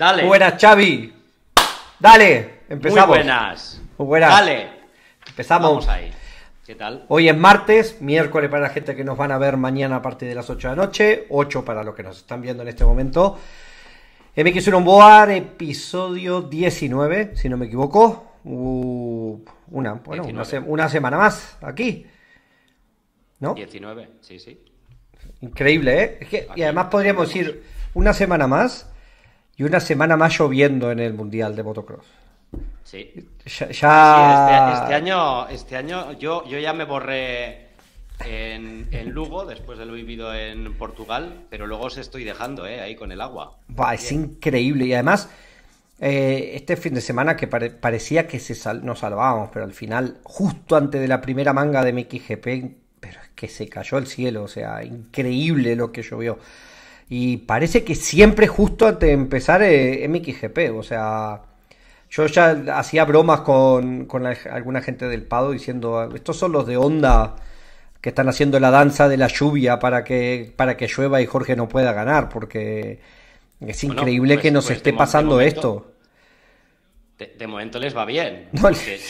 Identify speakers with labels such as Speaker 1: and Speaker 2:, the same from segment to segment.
Speaker 1: Dale. Buenas, Xavi. Dale, empezamos. Muy
Speaker 2: buenas.
Speaker 1: Muy buenas. Dale. Empezamos. Vamos
Speaker 2: ahí. ¿Qué tal?
Speaker 1: Hoy es martes, miércoles para la gente que nos van a ver mañana a partir de las 8 de la noche, 8 para los que nos están viendo en este momento. MX1 Boar, episodio 19, si no me equivoco. Uh, una, bueno, una, semana más aquí. ¿No?
Speaker 2: 19, sí, sí.
Speaker 1: Increíble, ¿eh? y además podríamos ir una semana más y una semana más lloviendo en el Mundial de Motocross. Sí. Ya, este, este,
Speaker 2: año, este año yo, yo ya me borré en, Lugo, después de lo vivido en Portugal, pero luego se estoy dejando ¿eh? ahí con el agua.
Speaker 1: es increíble y además eh, este fin de semana que parecía que nos salvábamos, pero al final, justo antes de la primera manga de MXGP, pero es que se cayó el cielo, o sea, increíble lo que llovió. Y parece que siempre justo antes de empezar eh, es MXGP, o sea, yo ya hacía bromas con, alguna gente del Pado diciendo, estos son los de onda que están haciendo la danza de la lluvia para que, para que llueva y Jorge no pueda ganar, porque es increíble pues, que nos pues, esté pasando esto.
Speaker 2: De, momento les va bien.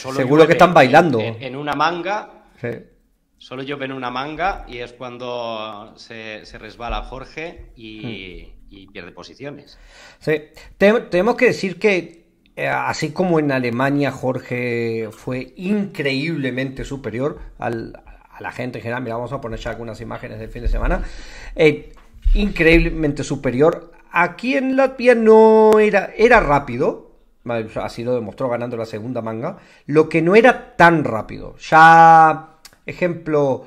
Speaker 2: seguro que están bailando. En, una manga. Solo yo ven una manga y es cuando se, resbala Jorge hmm. y, pierde posiciones.
Speaker 1: Sí, tenemos que decir que eh, así como en Alemania Jorge fue increíblemente superior a la gente en general, mira, vamos a poner ya algunas imágenes del fin de semana, eh, increíblemente superior. Aquí en Latvia no era, era rápido, así lo demostró ganando la segunda manga, lo que no era tan rápido. Ya Ejemplo,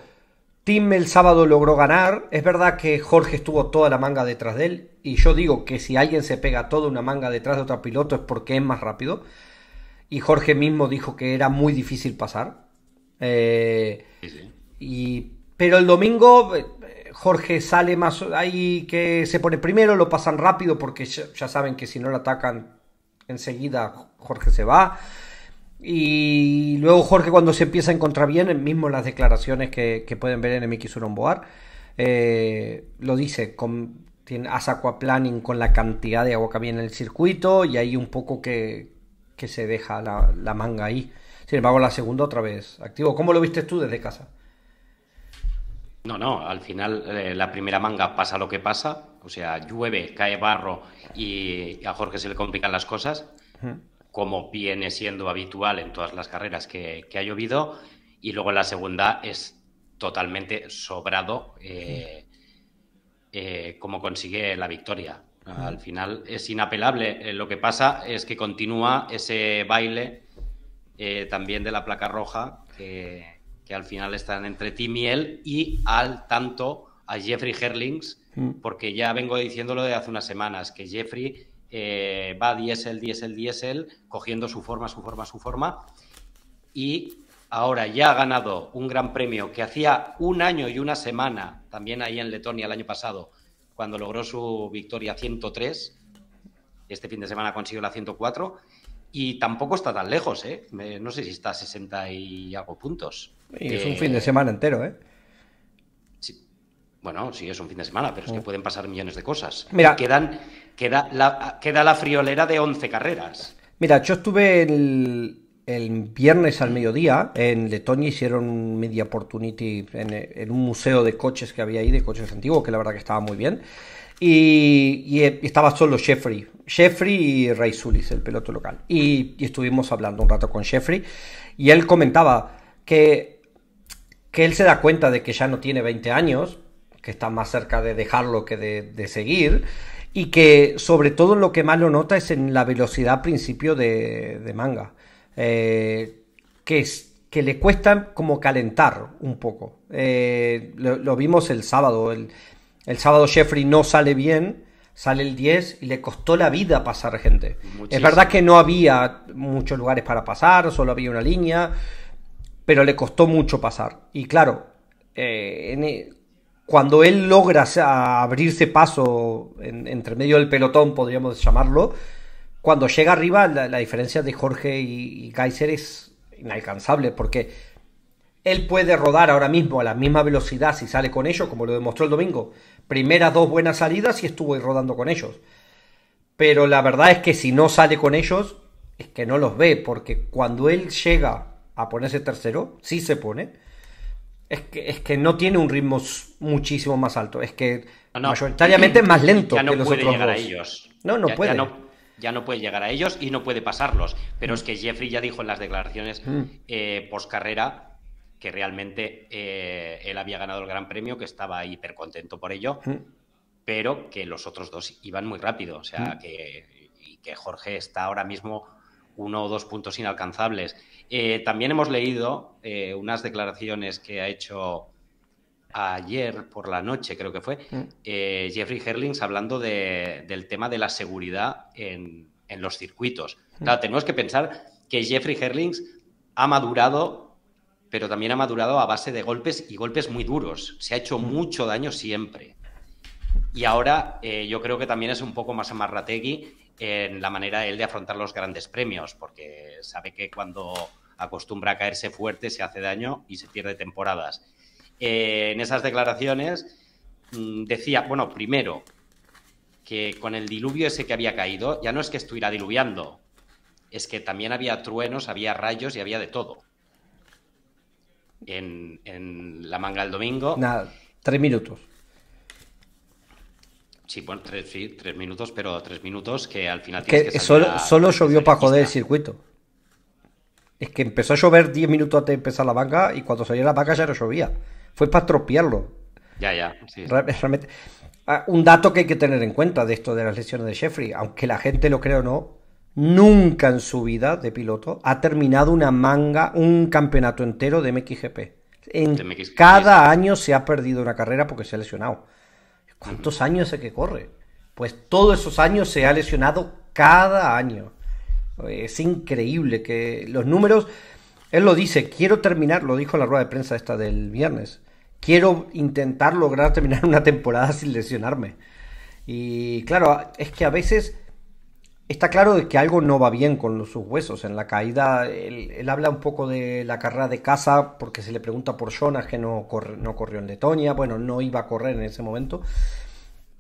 Speaker 1: Tim el sábado logró ganar. Es verdad que Jorge estuvo toda la manga detrás de él. Y yo digo que si alguien se pega toda una manga detrás de otro piloto es porque es más rápido. Y Jorge mismo dijo que era muy difícil pasar. Eh, y, pero el domingo eh, Jorge sale más ahí que se pone primero, lo pasan rápido porque ya saben que si no lo atacan enseguida Jorge se va. Y luego Jorge cuando se empieza a encontrar bien, mismo las declaraciones que, pueden ver en Miki Uromboar, eh, lo dice, con, tiene, hace con la cantidad de agua que había en el circuito y hay un poco que, se deja la, manga ahí. Sin embargo, la segunda otra vez activo. ¿Cómo lo viste tú desde casa?
Speaker 2: No, no, al final eh, la primera manga pasa lo que pasa, o sea, llueve, cae barro y a Jorge se le complican las cosas como viene siendo habitual en todas las carreras que, ha llovido, y luego en la segunda es totalmente sobrado eh, eh, como consigue la victoria. Al final es inapelable. Eh, lo que pasa es que continúa ese baile también de la placa roja, que, que, al final están entre Tim y él, y al tanto a Jeffrey Herlings, mm. porque ya vengo diciéndolo de hace unas semanas, que Jeffrey eh, va diésel, diésel, diésel, cogiendo su forma, su forma, su forma. Y ahora ya ha ganado un gran premio que hacía un año y una semana, también ahí en Letonia el año pasado, cuando logró su victoria 103. Este fin de semana consiguió la 104. Y tampoco está tan lejos, ¿eh? No sé si está a 60 y algo puntos. Y es un eh, fin
Speaker 1: de semana entero, ¿eh?
Speaker 2: Sí. Bueno, sí, es un fin de semana, pero es que mm. pueden pasar millones de cosas. Mira. Quedan queda la, queda la friolera de 11 carreras.
Speaker 1: Mira, yo estuve el, el viernes al mediodía en Letonia hicieron Media Opportunity en, un museo de coches que había ahí, de coches antiguos, que la verdad que estaba muy bien. Y, y, eh, estaba solo Jeffrey, Jeffrey y Ray Sulis, el piloto local. Y, estuvimos hablando un rato con Jeffrey y él comentaba que, que él se da cuenta de que ya no tiene 20 años, que está más cerca de dejarlo que de, de seguir y que sobre todo lo que más lo nota es en la velocidad principio de, manga, eh, que, es, que le cuesta como calentar un poco. Eh, lo, vimos el sábado, el, sábado Jeffrey no sale bien, sale el 10 y le costó la vida pasar gente. Es verdad que no había muchos lugares para pasar, solo había una línea, pero le costó mucho pasar. Y claro, eh, e, cuando él logra abrirse paso en, entre medio del pelotón, podríamos llamarlo, cuando llega arriba, la, diferencia de Jorge y, y Kaiser es inalcanzable, porque él puede rodar ahora mismo a la misma velocidad si sale con ellos, como lo demostró el domingo. Primeras dos buenas salidas y estuvo ahí rodando con ellos. Pero la verdad es que si no sale con ellos, es que no los ve, porque cuando él llega a ponerse tercero, sí se pone, es que, es que no tiene un ritmo muchísimo más alto, es que mayoritariamente es más lento ya no puede llegar a ellos. No, no puede. Ya no,
Speaker 2: ya no, puede llegar a ellos y no puede pasarlos. Pero mm. es que Jeffrey ya dijo en las declaraciones mm. eh, post carrera que realmente eh, él había ganado el Gran Premio, que estaba hiper contento por ello, mm. pero que los otros dos iban muy rápido. O sea, que, y que Jorge está ahora mismo uno o dos puntos inalcanzables eh, también hemos leído eh, unas declaraciones que ha hecho ayer por la noche, creo que fue, mm. eh, Jeffrey Herlings hablando del tema de la seguridad en, los circuitos. Mm. tenemos que pensar que Jeffrey Herlings ha madurado, pero también ha madurado a base de golpes y golpes muy duros. Se ha hecho mm. mucho daño siempre. Y ahora yo creo que también es un poco más amarrategui en la manera de él de afrontar los grandes premios, porque sabe que cuando acostumbra a caerse fuerte se hace daño y se pierde temporadas. Eh, en esas declaraciones mm, decía, bueno, primero, que con el diluvio ese que había caído, ya no es que estuviera diluviando, es que también había truenos, había rayos y había de todo. En, en la manga del domingo. Nada, tres minutos. Sí, bueno, tres, minutos, pero tres minutos que al final... Que, que solo, solo
Speaker 1: llovió para joder el circuito. Es que empezó a llover diez minutos antes de empezar la banca y cuando salió la banca ya no llovía. Fue para estropearlo.
Speaker 2: Ya, ya. Sí.
Speaker 1: Realmente, ah, un dato que hay que tener en cuenta de esto de las lesiones de Jeffrey, aunque la gente lo crea o no, nunca en su vida de piloto ha terminado una manga, un campeonato entero de MXGP. En de MXGP. cada año se ha perdido una carrera porque se ha lesionado. ¿Cuántos años es que corre? Pues todos esos años se ha lesionado cada año. Eh, es increíble que los números, él lo dice, quiero terminar, lo dijo en la rueda de prensa esta del viernes, quiero intentar lograr terminar una temporada sin lesionarme. Y claro, es que a veces Está claro que algo no va bien con sus huesos. En la caída, él, habla un poco de la carrera de casa porque se le pregunta por Jonas que no, no corrió en Letonia. Bueno, no iba a correr en ese momento.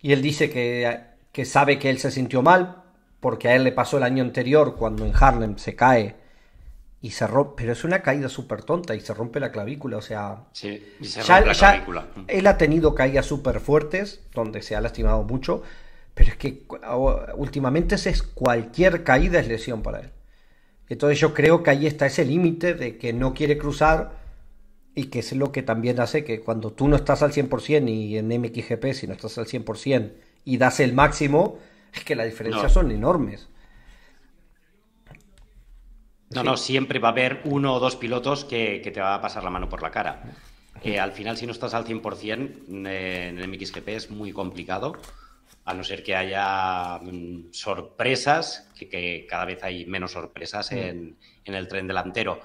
Speaker 1: Y él dice que, sabe que él se sintió mal porque a él le pasó el año anterior cuando en Harlem se cae y se rompe, pero es una caída súper tonta y se rompe la clavícula, o sea... se rompe la clavícula. él ha tenido caídas súper fuertes, donde se ha lastimado mucho, pero es que últimamente es cualquier caída es lesión para él. Entonces yo creo que ahí está ese límite de que no quiere cruzar y que es lo que también hace que cuando tú no estás al 100% y en MXGP si no estás al 100% y das el máximo, es que las diferencias son enormes.
Speaker 2: No, no, siempre va a haber uno o dos pilotos que, te va a pasar la mano por la cara. Eh, al final, si no estás al 100%, eh, en MXGP es muy complicado a no ser que haya mm, sorpresas, que, cada vez hay menos sorpresas mm. en, el tren delantero.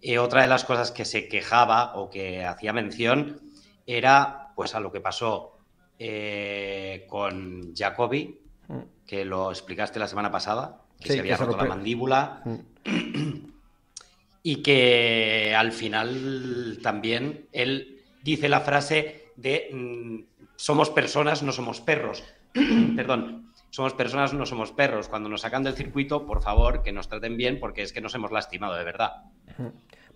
Speaker 2: Eh, otra de las cosas que se quejaba o que hacía mención era pues a lo que pasó eh, con Jacobi, mm. que lo explicaste la semana pasada,
Speaker 1: que se había roto la
Speaker 2: mandíbula y que al final también él dice la frase de somos personas, no somos perros. perdón, somos personas, no somos perros. Cuando nos sacan del circuito, por favor, que nos traten bien porque es que nos hemos lastimado de verdad.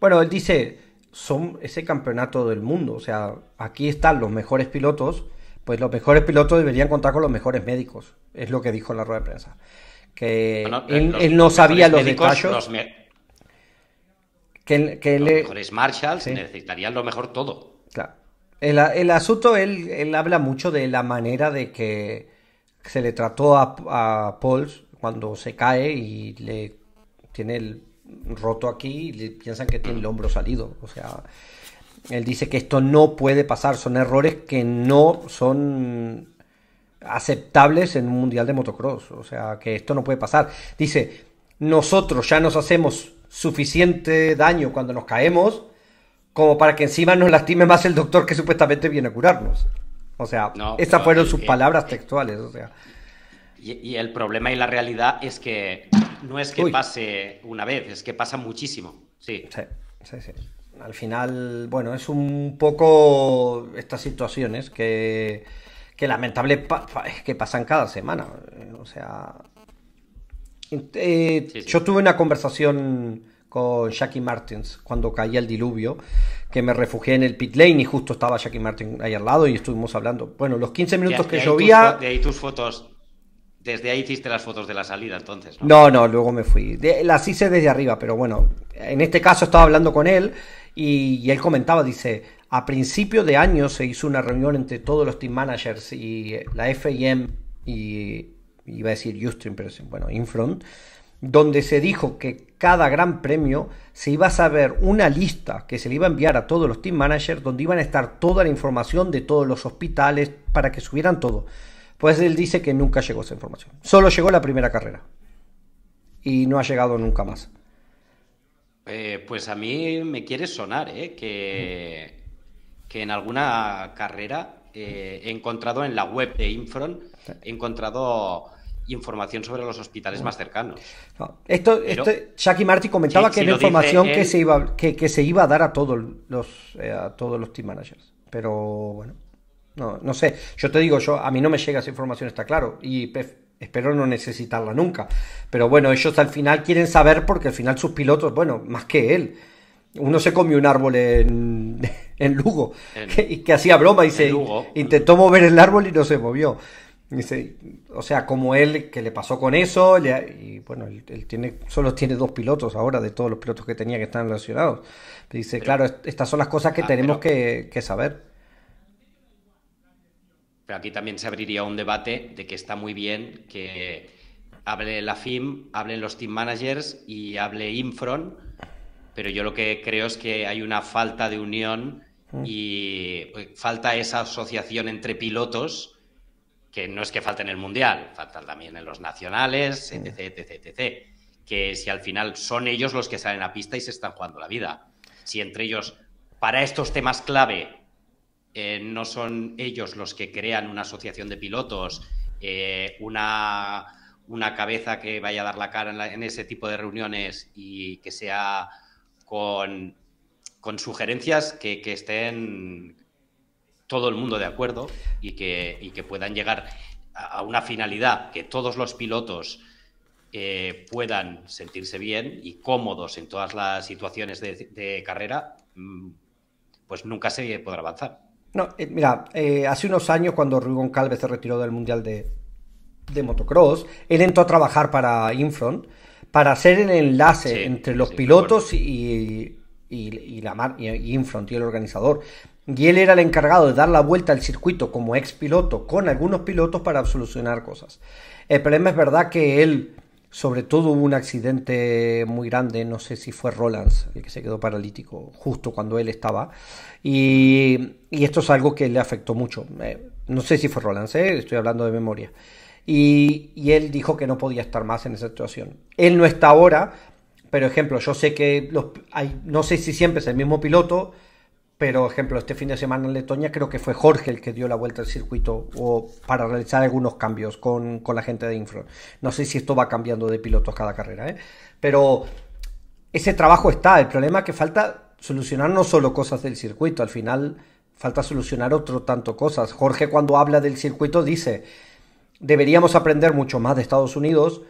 Speaker 1: Bueno, él dice, son ese campeonato del mundo, o sea, aquí están los mejores pilotos, pues los mejores pilotos deberían contar con los mejores médicos, es lo que dijo en la rueda de prensa. Que él, no sabía los Los Que,
Speaker 2: mejores Marshalls. necesitarían lo mejor todo.
Speaker 1: El, el asunto, él, habla mucho de la manera de que se le trató a, a Paul cuando se cae y le tiene el roto aquí y le piensan que tiene el hombro salido. O sea, él dice que esto no puede pasar, son errores que no son aceptables en un mundial de motocross, o sea, que esto no puede pasar. Dice, nosotros ya nos hacemos suficiente daño cuando nos caemos como para que encima nos lastime más el doctor que supuestamente viene a curarnos. O sea, esas fueron sus eh, palabras textuales.
Speaker 2: Y, el problema y la realidad es que no es que pase una vez, es que pasa muchísimo. Sí. sí,
Speaker 1: sí, Al final, bueno, es un poco estas situaciones que, que lamentable que pasan cada semana. O sea, eh, yo tuve una conversación con Jackie Martins cuando caía el diluvio, que me refugié en el pit lane y justo estaba Jackie Martins ahí al lado y estuvimos hablando. Bueno, los 15 minutos que llovía...
Speaker 2: de ahí tus fotos. Desde ahí hiciste las fotos de la salida entonces.
Speaker 1: No, no, luego me fui. las hice desde arriba, pero bueno, en este caso estaba hablando con él y, él comentaba, dice, a principio de año se hizo una reunión entre todos los team managers y eh, la FIM y iba a decir Ustream, pero bueno, Infront donde se dijo que cada gran premio se iba a saber una lista que se le iba a enviar a todos los team managers donde iban a estar toda la información de todos los hospitales para que subieran todo. Pues él dice que nunca llegó esa información. Solo llegó la primera carrera. Y no ha llegado nunca más.
Speaker 2: Eh, pues a mí me quiere sonar, eh, Que, que en alguna carrera eh, he encontrado en la web de Infront, he encontrado información sobre los hospitales más cercanos.
Speaker 1: esto, esto, Marty comentaba que era información que, se iba, que, se iba a dar a todos los, eh, a todos los team managers. Pero bueno, no, no sé. Yo te digo, yo a mí no me llega esa información, está claro. Y espero no necesitarla nunca. Pero bueno, ellos al final quieren saber porque al final sus pilotos, bueno, más que él. Uno se comió un árbol en, Lugo, y que, hacía broma y se intentó mover el árbol y no se movió. Dice, o sea, como él, que le pasó con eso, y bueno, él, tiene, solo tiene dos pilotos ahora de todos los pilotos que tenía que están relacionados. Dice, claro, estas son las cosas que ah, tenemos que, saber.
Speaker 2: Pero aquí también se abriría un debate de que está muy bien que hable la FIM, hablen los team managers y hable Infron, pero yo lo que creo es que hay una falta de unión mm. y eh, falta esa asociación entre pilotos que no es que falte en el Mundial, faltan también en los nacionales, etc, etc, etc. Que si al final son ellos los que salen a pista y se están jugando la vida. Si entre ellos, para estos temas clave, eh, no son ellos los que crean una asociación de pilotos, eh, una, una, cabeza que vaya a dar la cara en, ese tipo de reuniones y que sea con, sugerencias que, que estén todo el mundo de acuerdo y que, puedan llegar a una finalidad que todos los pilotos eh, puedan sentirse bien y cómodos en todas las situaciones de, carrera, mm, pues nunca se podrá avanzar.
Speaker 1: No, eh, mira, eh, hace unos años cuando Rubén Calvez se retiró del Mundial de, de Motocross, él entró a trabajar para Infront para hacer el enlace entre los pilotos y, la y Infront y el organizador. Y él era el encargado de dar la vuelta al circuito como ex piloto con algunos pilotos para solucionar cosas. El problema es verdad que él, sobre todo, hubo un accidente muy grande, no sé si fue Rollins, el que se quedó paralítico justo cuando él estaba. Y, esto es algo que le afectó mucho. Eh, no sé si fue Rollins, eh, estoy hablando de memoria. Y, él dijo que no podía estar más en esa situación. Él no está ahora, pero ejemplo, yo sé que los, no sé si siempre es el mismo piloto pero ejemplo, este fin de semana en Letonia creo que fue Jorge el que dio la vuelta al circuito o para realizar algunos cambios con, la gente de Infra. No sé si esto va cambiando de pilotos cada carrera, ¿eh? pero ese trabajo está. El problema es que falta solucionar no solo cosas del circuito, al final falta solucionar otro tanto cosas. Jorge cuando habla del circuito dice, deberíamos aprender mucho más de Estados Unidos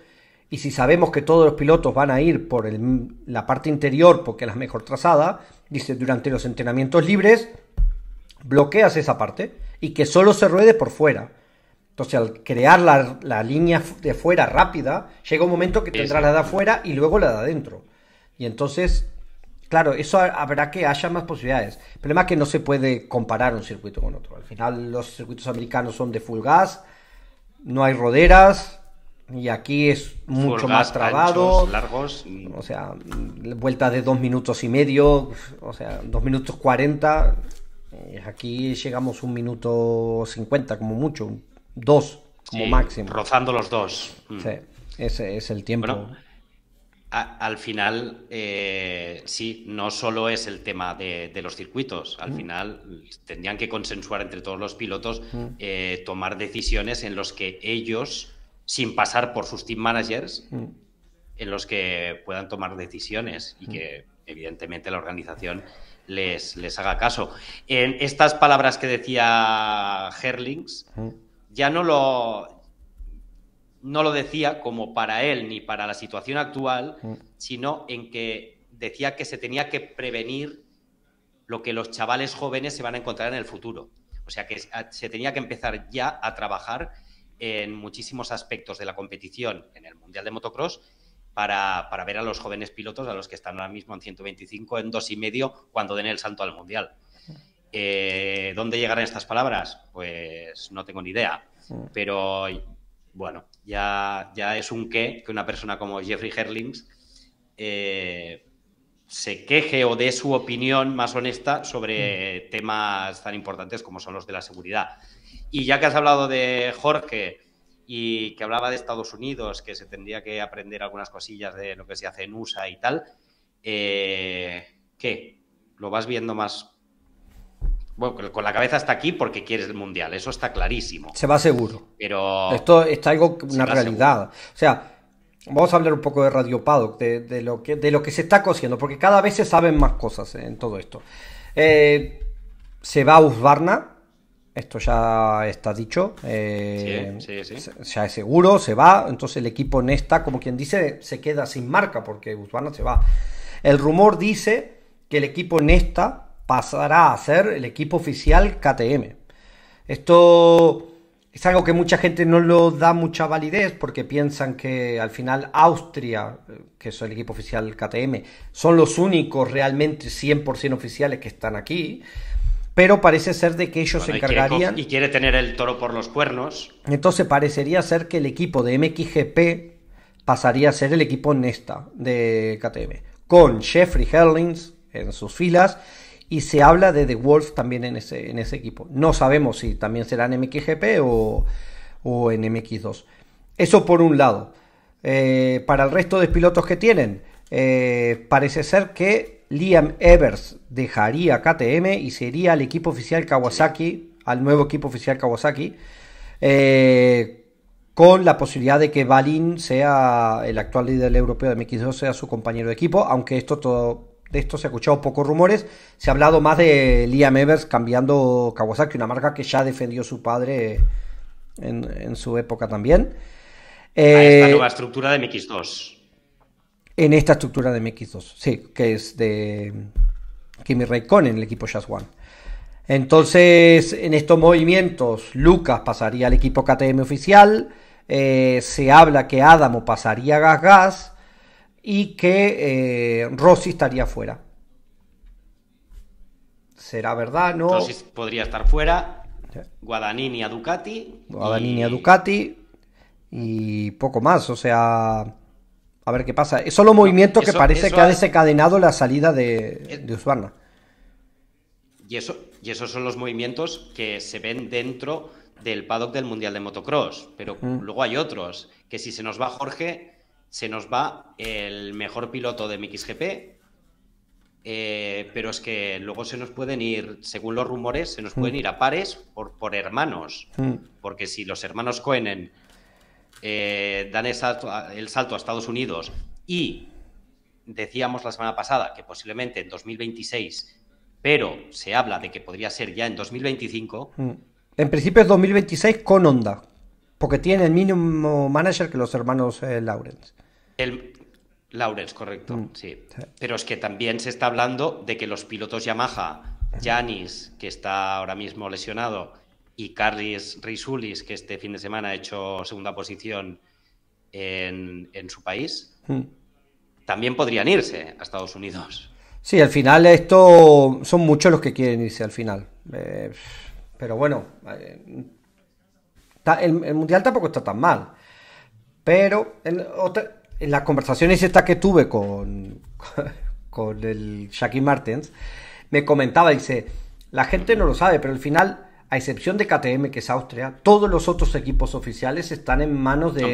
Speaker 1: y si sabemos que todos los pilotos van a ir por la parte interior porque es la mejor trazada, dice durante los entrenamientos libres, bloqueas esa parte y que solo se ruede por fuera. Entonces, al crear la, línea de fuera rápida, llega un momento que tendrá la de afuera y luego la de adentro. Y entonces, claro, eso habrá que haya más posibilidades. El problema es que no se puede comparar un circuito con otro. Al final, los circuitos americanos son de full gas, no hay roderas, y aquí es mucho más trabado. largos. Mm. O sea, vuelta de dos minutos y medio, o sea, dos minutos cuarenta. Eh, aquí llegamos un minuto cincuenta, como mucho, dos como máximo.
Speaker 2: Rozando los dos.
Speaker 1: Mm. Sí, ese es el tiempo.
Speaker 2: al final, eh, sí, no solo es el tema de, los circuitos. Al mm. final, tendrían que consensuar entre todos los pilotos, eh, tomar decisiones en los que ellos sin pasar por sus team managers mm. en los que puedan tomar decisiones y mm. que evidentemente la organización les, les haga caso. En estas palabras que decía Herlings, mm. ya no lo, no lo decía como para él ni para la situación actual, sino en que decía que se tenía que prevenir lo que los chavales jóvenes se van a encontrar en el futuro. O sea que se tenía que empezar ya a trabajar en muchísimos aspectos de la competición en el Mundial de Motocross para, ver a los jóvenes pilotos, a los que están ahora mismo en 125, en dos y medio, cuando den el salto al Mundial. Eh, ¿Dónde llegarán estas palabras? Pues no tengo ni idea. Pero bueno, ya, ya es un qué que una persona como Jeffrey Herlings eh, se queje o dé su opinión más honesta sobre temas tan importantes como son los de la seguridad. Y ya que has hablado de Jorge y que hablaba de Estados Unidos, que se tendría que aprender algunas cosillas de lo que se hace en USA y tal, eh, ¿qué? ¿Lo vas viendo más? Bueno, con la cabeza está aquí porque quieres el mundial, eso está clarísimo.
Speaker 1: Se va seguro. Pero. Esto está algo, una realidad. O sea. Vamos a hablar un poco de Radio Paddock, de, lo que, se está cosiendo porque cada vez se saben más cosas eh, en todo esto. Eh, se va a Usbarna, esto ya está dicho, eh, ya es seguro, se va, entonces el equipo en esta, como quien dice, se queda sin marca porque Usbana se va. El rumor dice que el equipo en esta pasará a ser el equipo oficial KTM. Esto es algo que mucha gente no lo da mucha validez porque piensan que al final Austria, que es el equipo oficial KTM, son los únicos realmente 100% oficiales que están aquí pero parece ser de que ellos se encargarían.
Speaker 2: Y quiere, tener el toro por los cuernos.
Speaker 1: Entonces parecería ser que el equipo de MXGP pasaría a ser el equipo Nesta de KTM, con Jeffrey Herlings en sus filas. Y se habla de The Wolf también en ese, en ese equipo. No sabemos si también será en MXGP o, o en MX2. Eso por un lado. Eh, para el resto de pilotos que tienen, eh, parece ser que Liam Evers dejaría KTM y sería al equipo oficial Kawasaki, al nuevo equipo oficial Kawasaki, eh, con la posibilidad de que Balin sea el actual líder europeo de MX2, sea su compañero de equipo, aunque esto todo, de esto se ha escuchado pocos rumores. Se ha hablado más de Liam Evers cambiando Kawasaki, una marca que ya defendió su padre en, su época también. a esta eh, nueva
Speaker 2: estructura de MX2
Speaker 1: en esta estructura de MX2, sí, que es de Kimi en el equipo Jazz One. Entonces, en estos movimientos, Lucas pasaría al equipo KTM oficial, eh, se habla que Adamo pasaría a Gas Gas y que eh, Rossi estaría fuera. ¿Será verdad? No. Rossi
Speaker 2: podría estar fuera. Guadagnini a Ducati.
Speaker 1: Guadagnini y... a Ducati. Y poco más, o sea. A ver qué pasa. Es solo movimiento que parece que ha desencadenado la salida de, eh, de
Speaker 2: Y, esos son los movimientos que se ven dentro del paddock del Mundial de Motocross. Pero mm. luego hay otros, que si se nos va Jorge, se nos va el mejor piloto de MXGP. Eh, pero es que luego se nos pueden ir, según los rumores, se nos mm. pueden ir a pares por, hermanos. Mm. Porque si los hermanos Coenen eh, dan el salto, el salto a Estados Unidos y decíamos la semana pasada que posiblemente en 2026, pero se habla de que podría ser ya en 2025.
Speaker 1: Mm. En principio es 2026 con Honda, porque tiene el mínimo manager que los hermanos eh, Lawrence.
Speaker 2: Lawrence, correcto, mm. sí. Pero es que también se está hablando de que los pilotos Yamaha, Janis, mm. que está ahora mismo lesionado, y Carlis Reisulis, que este fin de semana ha hecho segunda posición en, su país, hmm. también podrían irse a Estados Unidos.
Speaker 1: Sí, al final esto son muchos los que quieren irse al final. Eh, pero bueno, eh, el, Mundial tampoco está tan mal. Pero en, las conversaciones estas que tuve con, con el Shaquille Martens, me comentaba, dice, la gente no lo sabe, pero al final a excepción de KTM, que es Austria, todos los otros equipos oficiales están en manos de,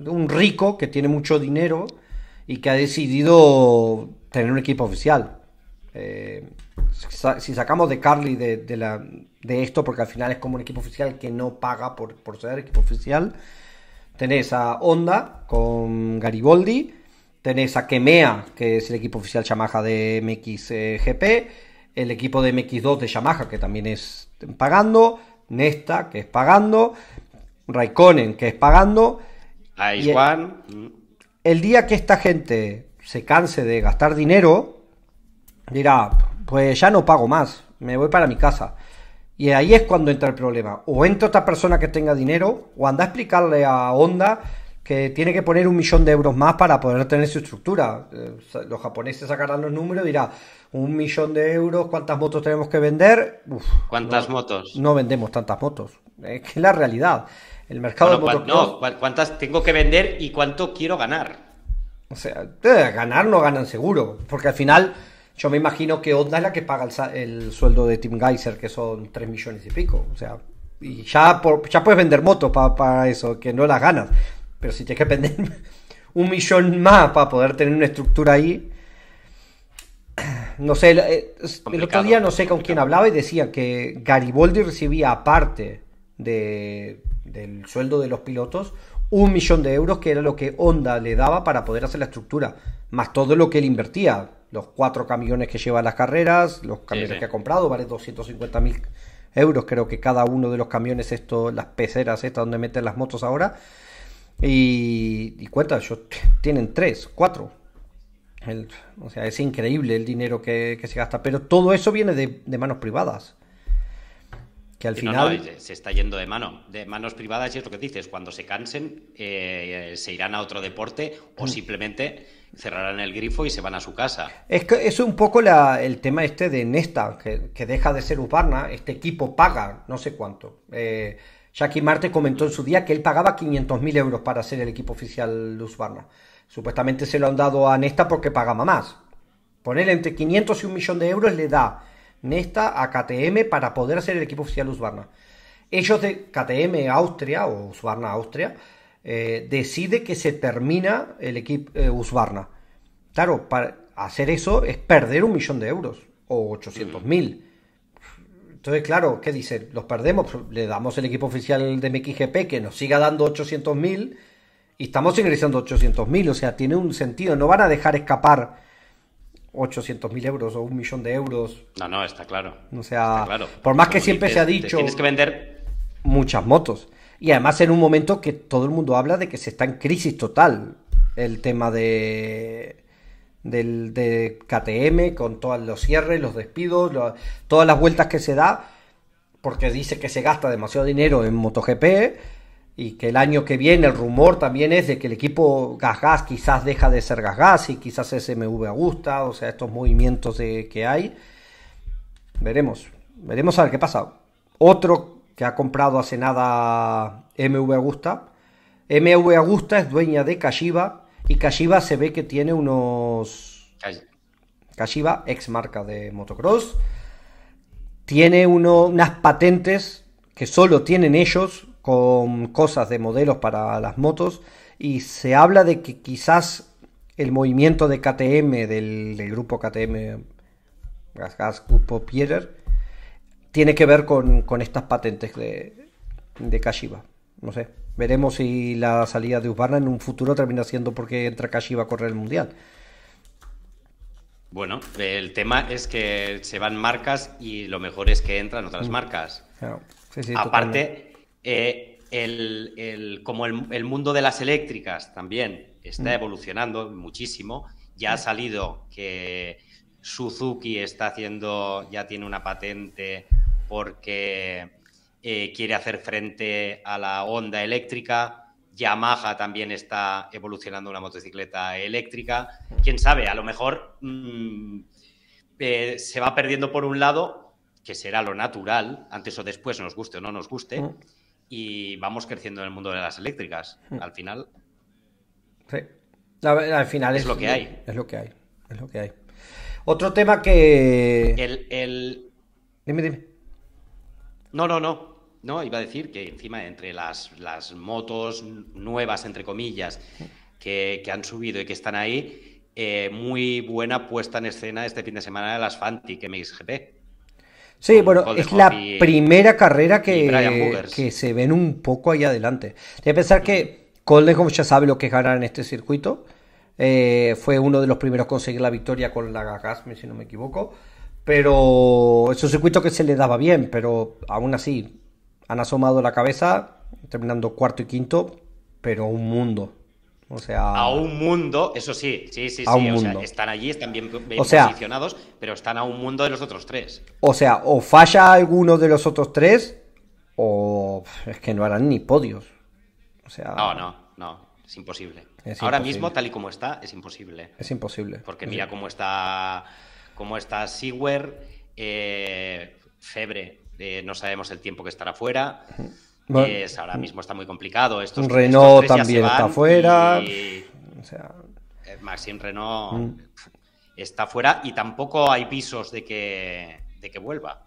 Speaker 1: de un rico que tiene mucho dinero y que ha decidido tener un equipo oficial. Eh, si sacamos de Carly de, la, esto, porque al final es como un equipo oficial que no paga por, por ser equipo oficial, tenés a Honda con Garibaldi, tenés a Kemea, que es el equipo oficial chamaja de MXGP el equipo de MX2 de Yamaha, que también es pagando, Nesta, que es pagando, Raikkonen, que es pagando. Ice
Speaker 2: El,
Speaker 1: el día que esta gente se canse de gastar dinero, dirá, pues ya no pago más, me voy para mi casa. Y ahí es cuando entra el problema. O entra otra persona que tenga dinero, o anda a explicarle a Honda que tiene que poner un millón de euros más para poder tener su estructura. Eh, los japoneses sacarán los números y dirán un millón de euros, ¿cuántas motos tenemos que vender? Uf,
Speaker 2: ¿Cuántas motos?
Speaker 1: No vendemos tantas motos. Es que es la realidad. El mercado de No,
Speaker 2: ¿cuántas tengo que vender y cuánto quiero ganar? O
Speaker 1: sea, ganar no ganan seguro, porque al final yo me imagino que Honda es la que paga el, sueldo de Tim Geiser, que son 3 millones y pico. O sea, y ya, ya puedes vender motos para eso, que no las ganas. Pero si tienes que vender un millón más para poder tener una estructura ahí. No sé, eh, el, otro día no sé con quién hablaba y decía que Garibaldi recibía aparte de, del sueldo de los pilotos un millón de euros, que era lo que Honda le daba para poder hacer la estructura, más todo lo que él invertía, los cuatro camiones que lleva a las carreras, los camiones que ha comprado, vale 250 mil euros, creo que cada uno de los camiones, esto, las peceras, estas donde meten las motos ahora, y, cuentas, yo, tienen tres, cuatro. o sea, es increíble el dinero que, se gasta, pero todo eso viene de, manos privadas. Que al final...
Speaker 2: se está yendo de mano, de manos privadas y es lo que dices, cuando se cansen eh, se irán a otro deporte o mm. simplemente cerrarán el grifo y se van a su casa.
Speaker 1: Es que es un poco el tema este de Nesta, que, deja de ser Uparna, este equipo paga no sé cuánto. Eh, Jackie Marte comentó en su día que él pagaba 500.000 euros para ser el equipo oficial de Supuestamente se lo han dado a Nesta porque pagaba más. Ponerle entre 500 y un millón de euros le da Nesta a KTM para poder ser el equipo oficial de Ellos de KTM Austria o Usbarna Austria eh, decide que se termina el equipo eh, Usbarna. Claro, para hacer eso es perder un millón de euros o 800.000. Entonces, claro, ¿qué dicen? Los perdemos, le damos el equipo oficial de MXGP que nos siga dando 800.000 y estamos ingresando 800.000, o sea, tiene un sentido, no van a dejar escapar 800.000 euros o un millón de euros.
Speaker 2: No, no, está claro.
Speaker 1: O sea, por más que siempre se ha dicho... Tienes que
Speaker 2: vender
Speaker 1: muchas motos. Y además en un momento que todo el mundo habla de que se está en crisis total el tema de del, de KTM, con todos los cierres, los despidos, todas las vueltas que se da, porque dice que se gasta demasiado dinero en MotoGP y que el año que viene el rumor también es de que el equipo gas -Gas quizás deja de ser gas -Gas y quizás SMV Augusta, o sea, estos movimientos de, que hay. Veremos, veremos a ver qué pasa. Otro que ha comprado hace nada MV Augusta. MV Augusta es dueña de Kashiba, y Kashiba se ve que tiene unos. Kashiba, ex marca de motocross, tiene unas patentes que solo tienen ellos con cosas de modelos para las motos. Y se habla de que quizás el movimiento de KTM, del, grupo KTM, Gas, Gas Grupo tiene que ver con, estas patentes de, de Kashiba. No sé. Veremos si la salida de Usbarna en un futuro termina siendo porque entra y va a correr el mundial.
Speaker 2: Bueno, el tema es que se van marcas y lo mejor es que entran otras mm. marcas.
Speaker 1: Aparte,
Speaker 2: eh, como el, mundo de las eléctricas también está mm. evolucionando muchísimo, ya ha mm. salido que Suzuki está haciendo, ya tiene una patente porque eh, quiere hacer frente a la onda eléctrica. Yamaha también está evolucionando una motocicleta eléctrica. Quién sabe, a lo mejor mm, eh, se va perdiendo por un lado, que será lo natural, antes o después, nos guste o no nos guste, mm. y vamos creciendo en el mundo de las eléctricas. Mm. Al final.
Speaker 1: Al final
Speaker 2: es, lo que hay.
Speaker 1: Es lo que hay. Es lo que hay. Otro tema que.
Speaker 2: El. el... Dime, dime. No, no, no. No, iba a decir que encima entre las, motos nuevas, entre comillas, que, han subido y que están ahí, eh, muy buena puesta en escena este fin de semana de las me GP.
Speaker 1: Sí, bueno, es la primera carrera que, que se ven un poco ahí adelante. que pensar que Colden, ya sabe lo que es ganar en este circuito, eh, fue uno de los primeros a conseguir la victoria con la Gasme, si no me equivoco. Pero es un circuito que se le daba bien, pero aún así han asomado la cabeza, terminando cuarto y quinto, pero a un mundo. O sea, a un
Speaker 2: mundo, eso sí, sí, sí, sí. O sea, están allí, están bien, posicionados, pero están a un mundo de los otros tres.
Speaker 1: O sea, o falla alguno de los otros tres, o es que no harán ni podios. O sea. No, no,
Speaker 2: no. Es imposible. Ahora mismo, tal y como está, es imposible.
Speaker 1: Es imposible. Porque mira
Speaker 2: cómo está. cómo está Sewer, eh, Febre, eh, no sabemos el tiempo que estará fuera.
Speaker 1: ahora mismo está muy
Speaker 2: complicado. Un Renault también está fuera. Y, o eh, Renault mm. está fuera y tampoco hay pisos de que, de que
Speaker 1: vuelva.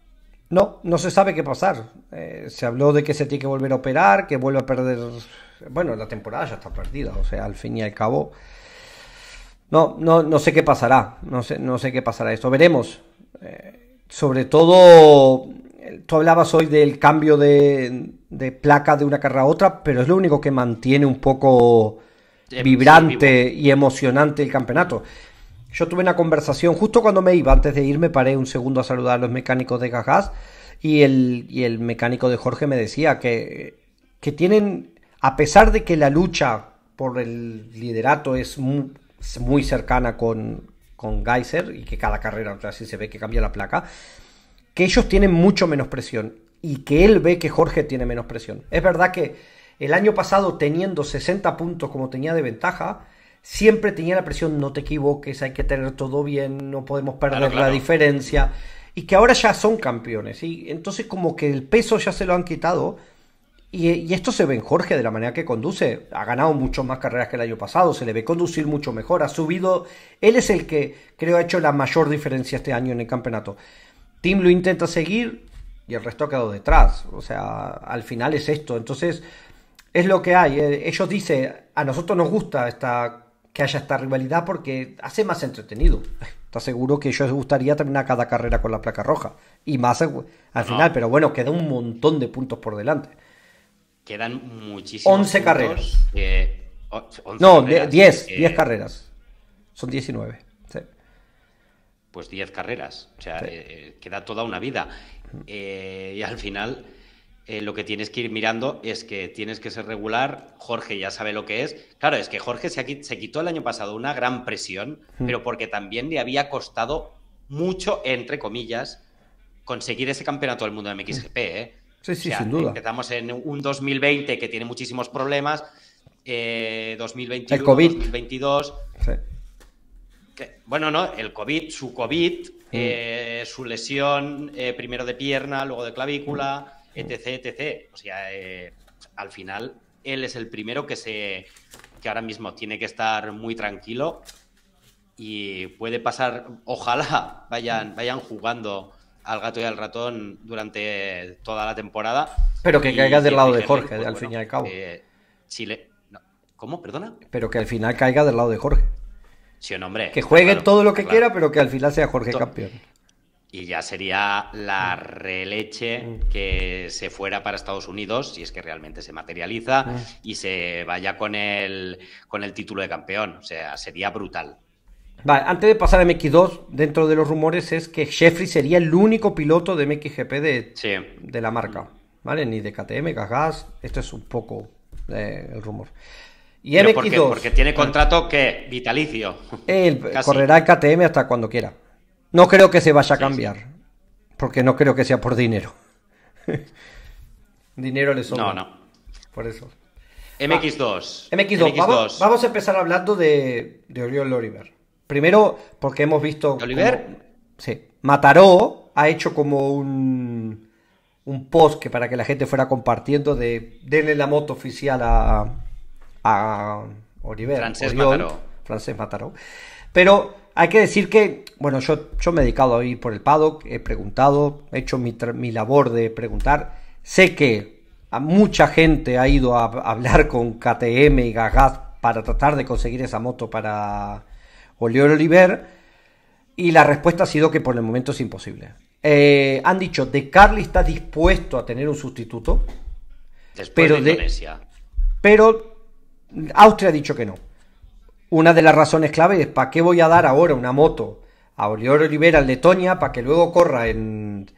Speaker 1: No, no se sabe qué pasar. Eh, se habló de que se tiene que volver a operar, que vuelve a perder. Bueno, la temporada ya está perdida, o sea, al fin y al cabo. No, no, sé qué pasará. No sé, no sé qué pasará esto. Veremos. sobre todo, tú hablabas hoy del cambio de, placa de una carrera a otra, pero es lo único que mantiene un poco vibrante y emocionante el campeonato. Yo tuve una conversación justo cuando me iba, antes de irme paré un segundo a saludar a los mecánicos de Gajás y el, mecánico de Jorge me decía que, tienen, a pesar de que la lucha por el liderato es muy, cercana con, Geiser y que cada carrera, o se ve que cambia la placa, que ellos tienen mucho menos presión y que él ve que Jorge tiene menos presión. Es verdad que el año pasado teniendo 60 puntos como tenía de ventaja, siempre tenía la presión no te equivoques, hay que tener todo bien, no podemos perder la diferencia y que ahora ya son campeones y entonces como que el peso ya se lo han quitado y, y, esto se ve en Jorge de la manera que conduce. Ha ganado mucho más carreras que el año pasado, se le ve conducir mucho mejor, ha subido. Él es el que creo ha hecho la mayor diferencia este año en el campeonato. Tim lo intenta seguir y el resto ha quedado detrás. O sea, al final es esto. Entonces, es lo que hay. Eh, ellos dicen, a nosotros nos gusta esta, que haya esta rivalidad porque hace más entretenido. Está seguro que ellos gustaría terminar cada carrera con la placa roja. Y más al ah. final, pero bueno, queda un montón de puntos por delante. Quedan
Speaker 2: muchísimos. 11 carreras. no, 10, 10
Speaker 1: carreras. Son 19
Speaker 2: pues 10 carreras. O sea, eh, eh, queda toda una vida. Eh, y al final lo que tienes que ir mirando es que tienes que ser regular. Jorge ya sabe lo que es. Claro, es que Jorge se, quitó el año pasado una gran presión, hmm. pero porque también le había costado mucho, entre comillas, conseguir ese campeonato del mundo de MXGP. Hmm. ¿eh?
Speaker 1: Sí, sí, o sea, sin duda.
Speaker 2: Empezamos en un 2020 que tiene muchísimos problemas. Eh, 2021, el COVID. 2022 bueno, no, el COVID, su COVID, mm. eh, su lesión eh, primero de pierna, luego de clavícula, mm. etc, etc. O sea, eh, al final él es el primero que se que ahora mismo tiene que estar muy tranquilo y puede pasar, ojalá vayan, vayan jugando al gato y al ratón durante toda la temporada. Pero que caiga del lado de Jorge, pues al fin y al cabo. Chile. No. ¿Cómo? ¿Perdona?
Speaker 1: Pero que al final caiga del lado de Jorge.
Speaker 2: Que juegue todo lo que quiera,
Speaker 1: pero que al final sea Jorge campeón.
Speaker 2: Y ya sería la mm. releche mm. que se fuera para Estados Unidos, si es que realmente se materializa, mm. y se vaya con el, con el título de campeón. O sea, sería brutal.
Speaker 1: Vale, antes de pasar a MX2, dentro de los rumores es que Jeffrey sería el único piloto de MXGP de, de la marca. ¿Vale? Ni de KTM, Gas, esto es un poco eh, el rumor. Y MX2. Porque,
Speaker 2: tiene contrato que vitalicio.
Speaker 1: Él correrá el KTM hasta cuando quiera. No creo que se vaya a cambiar. Porque no creo que sea por dinero. dinero le sobra. No, no. Por eso. MX2. MX2. Vamos, a empezar hablando de, de Oriol Oliver. Primero, porque hemos visto. ¿Oliver? sí. Mataró ha hecho como un, un post que para que la gente fuera compartiendo de denle la moto oficial a, Oliver, Francés Mataró. Pero hay que decir que, bueno, yo, yo me he dedicado a ir por el paddock, he preguntado, he hecho mi, labor de preguntar. Sé que mucha gente ha ido a, hablar con KTM y Gagas para tratar de conseguir esa moto para Oliver Oliver. Y la respuesta ha sido que por el momento es imposible. Eh, han dicho, De Carly está dispuesto a tener un sustituto. pero de pero Austria ha dicho que no. Una de las razones clave es ¿para qué voy a dar ahora una moto a Oliver Olivera de Letonia para que luego corra en,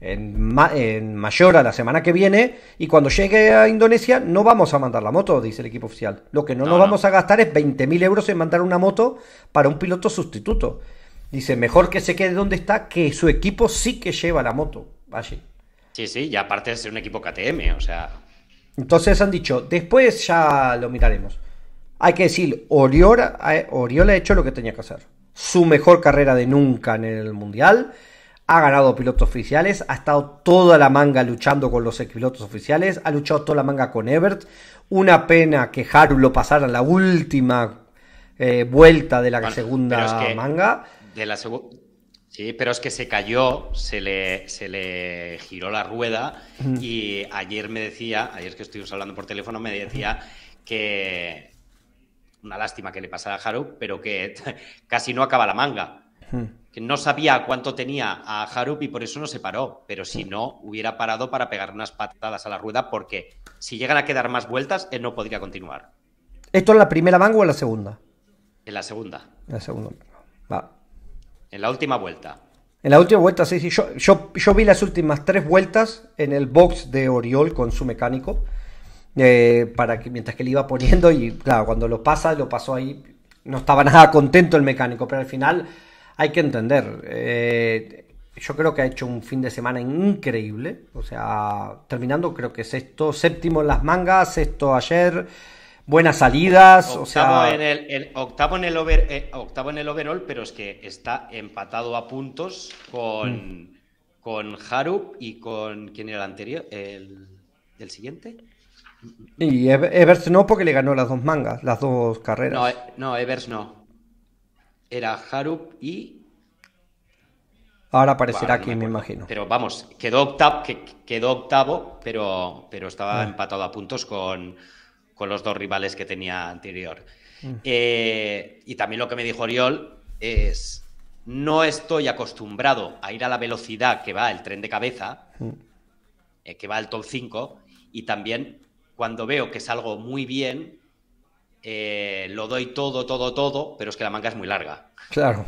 Speaker 1: en, en Mayora la semana que viene y cuando llegue a Indonesia no vamos a mandar la moto, dice el equipo oficial. Lo que no, nos vamos a gastar es 20.000 euros en mandar una moto para un piloto sustituto. Dice, mejor que se quede donde está, que su equipo sí que lleva la moto
Speaker 2: allí. Sí, sí, y aparte de ser un equipo KTM, o sea...
Speaker 1: Entonces han dicho, después ya lo miraremos. Hay que decir, eh, Oriola, ha hecho lo que tenía que hacer. Su mejor carrera de nunca en el Mundial. Ha ganado pilotos oficiales, ha estado toda la manga luchando con los pilotos oficiales, ha luchado toda la manga con Ebert. Una pena que Haru lo pasara la última eh, vuelta de la segunda manga.
Speaker 2: De la segunda Sí, pero es que se cayó, se le, se le giró la rueda y ayer me decía, ayer que estuvimos hablando por teléfono, me decía que una lástima que le pasara a Haru, pero que casi no acaba la manga. Que no sabía cuánto tenía a Harup y por eso no se paró. Pero si no, hubiera parado para pegar unas patadas a la rueda porque si llegan a quedar más vueltas, él no podría continuar.
Speaker 1: ¿Esto es la primera manga o en la segunda?
Speaker 2: En la segunda.
Speaker 1: En la segunda. Va.
Speaker 2: En la última vuelta.
Speaker 1: En la última vuelta, sí, sí. Yo, yo, yo vi las últimas tres vueltas en el box de Oriol con su mecánico. Eh, para que, mientras que le iba poniendo, y claro, cuando lo pasa, lo pasó ahí. No estaba nada contento el mecánico, pero al final hay que entender. Eh, yo creo que ha hecho un fin de semana increíble. O sea, terminando, creo que sexto, séptimo en las mangas, sexto ayer buenas salidas. Octavo o en
Speaker 2: el, eh, octavo, en el overall, pero es que está empatado a puntos con, mm. con Harup y con. ¿Quién era el anterior? El, siguiente.
Speaker 1: Y Evers no, porque le ganó las dos mangas, las dos carreras. No, eh,
Speaker 2: no Evers no. Era Harup y.
Speaker 1: Ahora aparecerá aquí, me, imagino.
Speaker 2: Pero vamos, quedó octavo, quedó octavo pero, pero estaba ah. empatado a puntos con, con los dos rivales que tenía anterior. Mm. Eh, y también lo que me dijo Oriol es, no estoy acostumbrado a ir a la velocidad que va el tren de cabeza, mm. eh, que va el top 5, y también cuando veo que salgo muy bien, eh, lo doy todo, todo, todo, pero es que la manga es muy larga.
Speaker 1: Claro.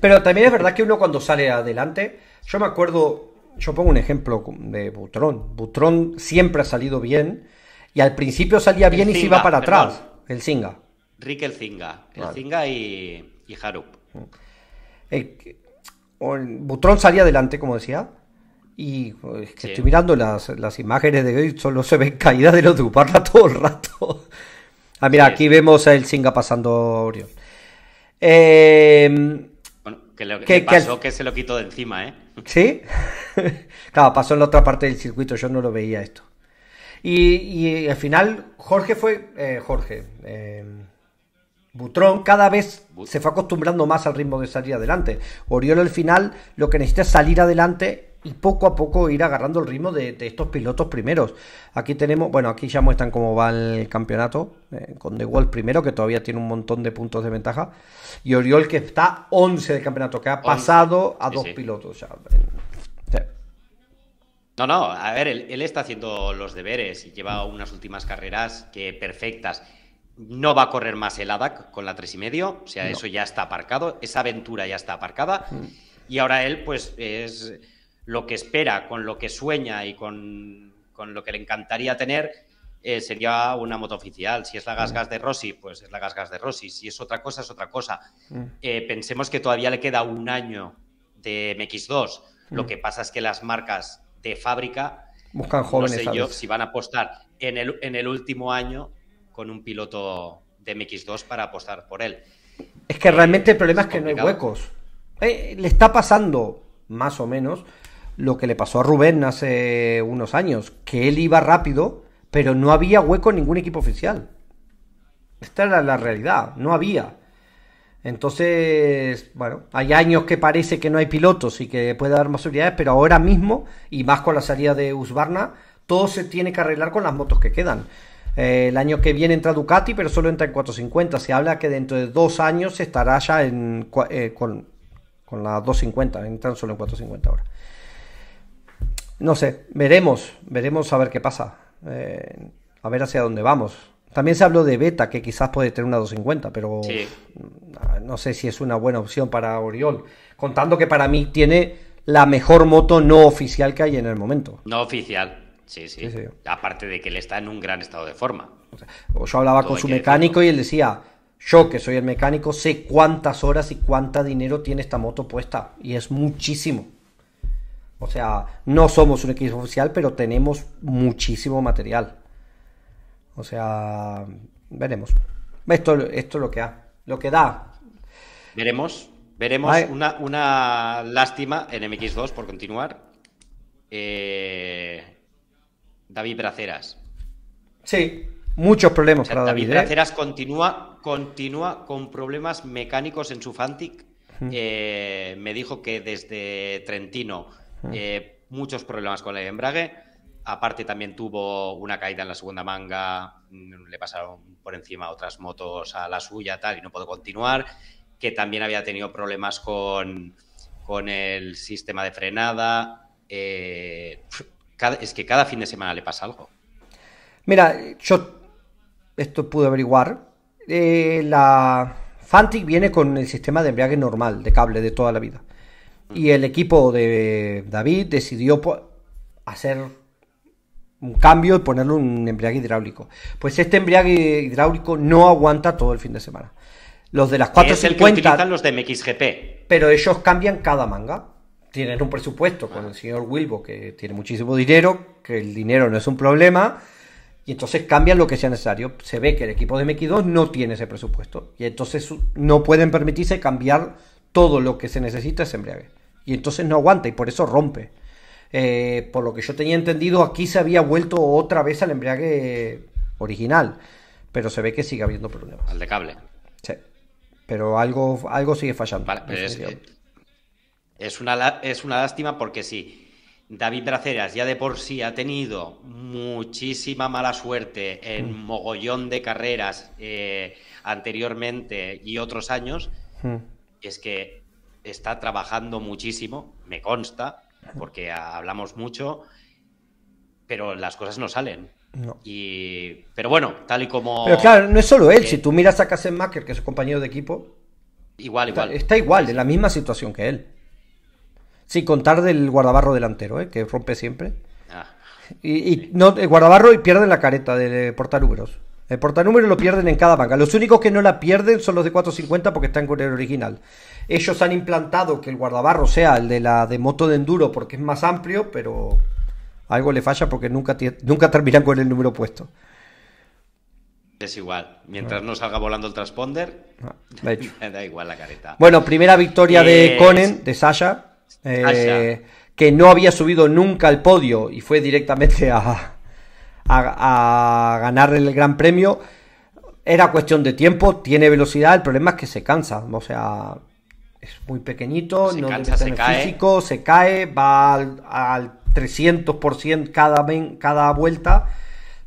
Speaker 1: Pero también es verdad que uno cuando sale adelante, yo me acuerdo, yo pongo un ejemplo de Butrón. Butrón siempre ha salido bien y al principio salía bien y se iba para atrás. El Singa.
Speaker 2: Rick el Zinga. El Zinga y, y Harup. Mm.
Speaker 1: El, Butrón salía adelante, como decía. Y pues, estoy mirando las, las imágenes de hoy, solo se ven caídas de los de uparla todo el rato. Ah, mira, aquí vemos el Singa pasando Orión. Em, bueno, que, lo, que, pasó que, se
Speaker 2: lo quitó de encima, ¿eh?
Speaker 1: ¿Sí? claro, pasó en la otra parte del circuito, yo no lo veía esto. Y, eh, al final, Jorge fue. Eh, Jorge. Eh, Butrón cada vez se fue acostumbrando más al ritmo de salir adelante. Oriol al final lo que necesita es salir adelante y poco a poco ir agarrando el ritmo de, estos pilotos primeros. Aquí tenemos, bueno, aquí ya muestran cómo va el campeonato, con De Wall primero, que todavía tiene un montón de puntos de ventaja, y Oriol que está 11 de campeonato, que ha pasado a dos pilotos ya.
Speaker 2: No, no, a ver, él, está haciendo los deberes y lleva unas últimas carreras que perfectas. No va a correr más el ADAC con la 3,5, o sea, eso ya está aparcado, esa aventura ya está aparcada. Mm. Y ahora él, pues, es lo que espera, con lo que sueña y con, lo que le encantaría tener, eh, sería una moto oficial. Si es la mm. gas gas de Rossi, pues es la gas de Rossi. Si es otra cosa, es otra cosa. Mm. Eh, pensemos que todavía le queda un año de MX2. Lo que pasa es que las marcas de fábrica. Buscan jóvenes. No si van a apostar en el, en el último año con un piloto de MX2 para apostar por él.
Speaker 1: Es que realmente el eh, problema es, que no hay huecos. Eh, le está pasando, más o menos, lo que le pasó a Rubén hace unos años, que él iba rápido, pero no había hueco en ningún equipo oficial. Esta era la realidad, no había. Entonces, bueno, hay años que parece que no hay pilotos y que puede haber más seguridad, pero ahora mismo, y más con la salida de Usbarna, todo se tiene que arreglar con las motos que quedan. Eh, el año que viene entra Ducati, pero solo entra en 450. Se habla que dentro de dos años estará ya en, eh, con, con las 250, entran solo en 450 ahora. No sé, veremos, veremos a ver qué pasa, eh, a ver hacia dónde vamos. También se habló de Beta, que quizás puede tener una 250, pero mm, no sé si es una buena opción para Oriol. Contando que para mí tiene la mejor moto no oficial que hay en el momento.
Speaker 2: No oficial, sí, sí. Aparte de que él está en un gran estado de
Speaker 1: forma. Yo hablaba con su mecánico y él decía, yo que soy el mecánico, sé cuántas horas y cuánta dinero tiene esta moto puesta. Y es muchísimo. O sea, no somos un equipo oficial, pero tenemos muchísimo material. O sea, veremos. Esto, es lo que, ha, lo que da.
Speaker 2: Veremos. Veremos una, lástima en MX2 por continuar. Eh, David Braceras.
Speaker 1: Sí, muchos problemas para David. David ¿eh? Braceras
Speaker 2: continúa, continúa con problemas mecánicos en su Fantic. Eh, me dijo que desde Trentino muchos problemas con la embrague. Aparte también tuvo una caída en la segunda manga, mm, le pasaron por encima otras motos a la suya tal y no pudo continuar, que también había tenido problemas con, el sistema de frenada. Eh, es que cada fin de semana le pasa algo.
Speaker 1: Mira, yo esto pude averiguar. Eh, la Fantic viene con el sistema de embriague normal, de cable de toda la vida. Y el equipo de David decidió hacer un cambio y ponerle un embriague hidráulico. Pues este embriague hidráulico no aguanta todo el fin de semana. Los de las 450. Es el
Speaker 2: que los de MXGP.
Speaker 1: Pero ellos cambian cada manga. Tienen un presupuesto con el señor Wilbo, que tiene muchísimo dinero, que el dinero no es un problema. Y entonces cambian lo que sea necesario. Se ve que el equipo de MX2 no tiene ese presupuesto. Y entonces no pueden permitirse cambiar todo lo que se necesita ese embriague. Y entonces no aguanta y por eso rompe. Eh, por lo que yo tenía entendido, aquí se había vuelto otra vez al embriague original, pero se ve que sigue habiendo problemas. Al de cable. Sí, pero algo, algo sigue fallando. Pues eh,
Speaker 2: es, una, es una lástima porque si David Braceras ya de por sí ha tenido muchísima mala suerte en mm. mogollón de carreras eh, anteriormente y otros años. Mm. Es que está trabajando muchísimo, me consta, porque hablamos mucho, pero las cosas no salen. Y,
Speaker 1: pero bueno, tal y como... Pero claro, no es solo él, eh, si tú miras a Kassenmacher, que es su compañero de equipo... Igual, igual. Está, igual, en la misma situación que él. Sin contar del guardabarro delantero, eh, que rompe siempre. Ah. y, no, el guardabarro y pierde la careta de portar el portanúmero lo pierden en cada manga. Los únicos que no la pierden son los de 450 porque están con el original. Ellos han implantado que el guardabarro sea el de la de moto de enduro porque es más amplio, pero algo le falla porque nunca, nunca terminan con el número puesto.
Speaker 2: Es igual. Mientras no, salga volando el transponder, ah, da igual la
Speaker 1: careta. Bueno, primera victoria de Conan, de Sasha, eh, Sasha, que no había subido nunca al podio y fue directamente a, a, ganar el Gran Premio. Era cuestión de tiempo, tiene velocidad, el problema es que se cansa, o sea, es muy pequeñito, no cansa, se cae. físico, se cae, va al, 300% cada, cada vuelta.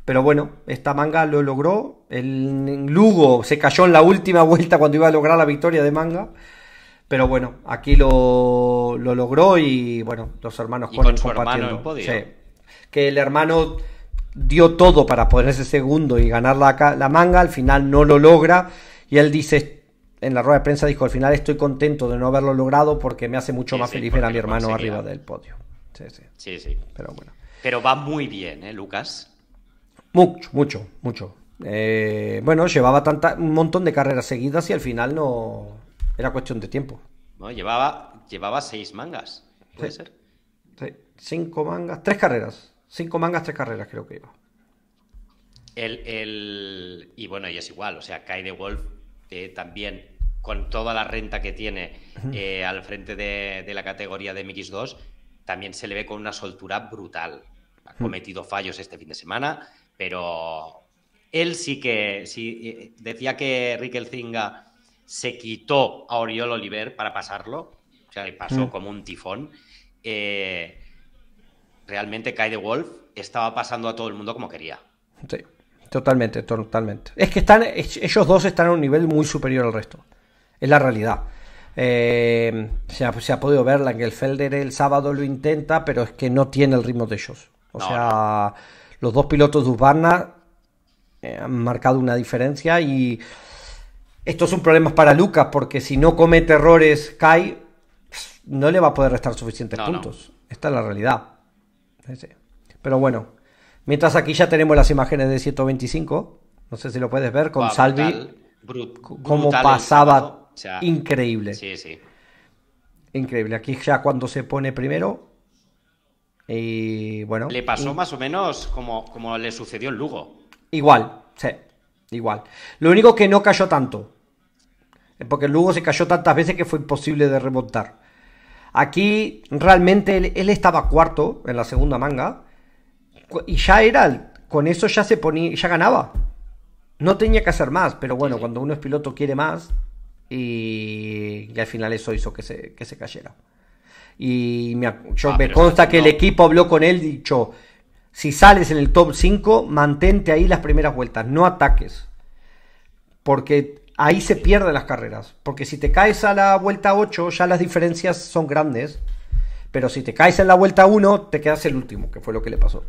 Speaker 1: Pero bueno, esta manga lo logró. El Lugo se cayó en la última vuelta cuando iba a lograr la victoria de manga. Pero bueno, aquí lo, lo logró y bueno, los hermanos con, Que el hermano dio todo para ponerse segundo y ganar la, manga, al final no lo logra y él dice, en la rueda de prensa dijo, al final estoy contento de no haberlo logrado porque me hace mucho más feliz ver a mi hermano arriba del podio. Sí, sí. Sí, Pero bueno.
Speaker 2: Pero va muy bien, ¿eh, Lucas?
Speaker 1: Mucho, mucho, mucho. Eh, bueno, llevaba tanta, un montón de carreras seguidas y al final no... Era cuestión de tiempo.
Speaker 2: No, llevaba, llevaba seis mangas, puede ser.
Speaker 1: Cinco mangas, tres carreras. Cinco mangas, tres carreras, creo que iba.
Speaker 2: El, Y bueno, y es igual, o sea, Kai de Wolf eh, también, con toda la renta que tiene eh, al frente de, la categoría de MX2, también se le ve con una soltura brutal. Ha cometido fallos este fin de semana, pero él sí que eh, decía que Zinga se quitó a Oriol Oliver para pasarlo, o sea, le pasó como un tifón. Eh, realmente Kai de Wolf estaba pasando a todo el mundo como quería.
Speaker 1: Sí, totalmente, totalmente. Es que están, ellos dos están a un nivel muy superior al resto. Es la realidad. Eh, se, ha, podido ver, Langelfelder el sábado lo intenta, pero es que no tiene el ritmo de ellos. O sea, los dos pilotos de Urbana eh, han marcado una diferencia y estos son problemas para Lucas, porque si no comete errores Kai, no le va a poder restar suficientes puntos. Esta es la realidad. Pero bueno, mientras aquí ya tenemos las imágenes de 125, no sé si lo puedes ver con Salvi, como pasaba, increíble. Sí, sí. Increíble, aquí ya cuando se pone primero, y bueno. Le pasó
Speaker 2: más o menos como, como le sucedió en Lugo.
Speaker 1: Igual, sí, igual. Lo único que no cayó tanto. Porque el Lugo se cayó tantas veces que fue imposible de remontar. Aquí realmente él, estaba cuarto en la segunda manga y ya era, con eso ya se ponía, ya ganaba. No tenía que hacer más, pero bueno, cuando uno es piloto quiere más y, al final eso hizo que se, que se cayera. Y me, ah, consta que el equipo habló con él dicho, si sales en el top 5, mantente ahí las primeras vueltas, no ataques. Porque ahí se pierden las carreras. Porque si te caes a la vuelta 8, ya las diferencias son grandes. Pero si te caes en la vuelta 1, te quedas el último, que fue lo que le pasó.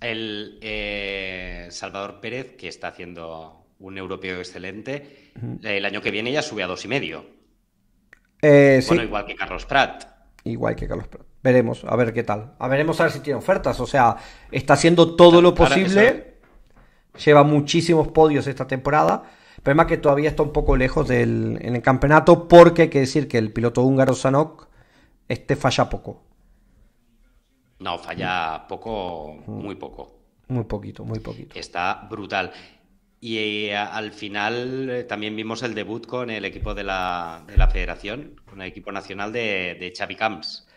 Speaker 2: El eh, Salvador Pérez, que está haciendo un europeo excelente, el año que
Speaker 1: viene ya sube a dos y medio. Eh, bueno, igual que Carlos Prat. Igual que Carlos Prat. Veremos, a ver qué tal. A veremos a ver si tiene ofertas. O sea, está haciendo todo lo posible lleva muchísimos podios esta temporada. Pero más que todavía está un poco lejos en el campeonato porque hay que decir que el piloto húngaro Sanok este falla poco.
Speaker 2: No, falla poco, mm. muy poco.
Speaker 1: Muy poquito, muy poquito.
Speaker 2: Está brutal. Y eh, al final eh, también vimos el debut con el equipo de la, federación, con el equipo nacional de, de Xavi Camps.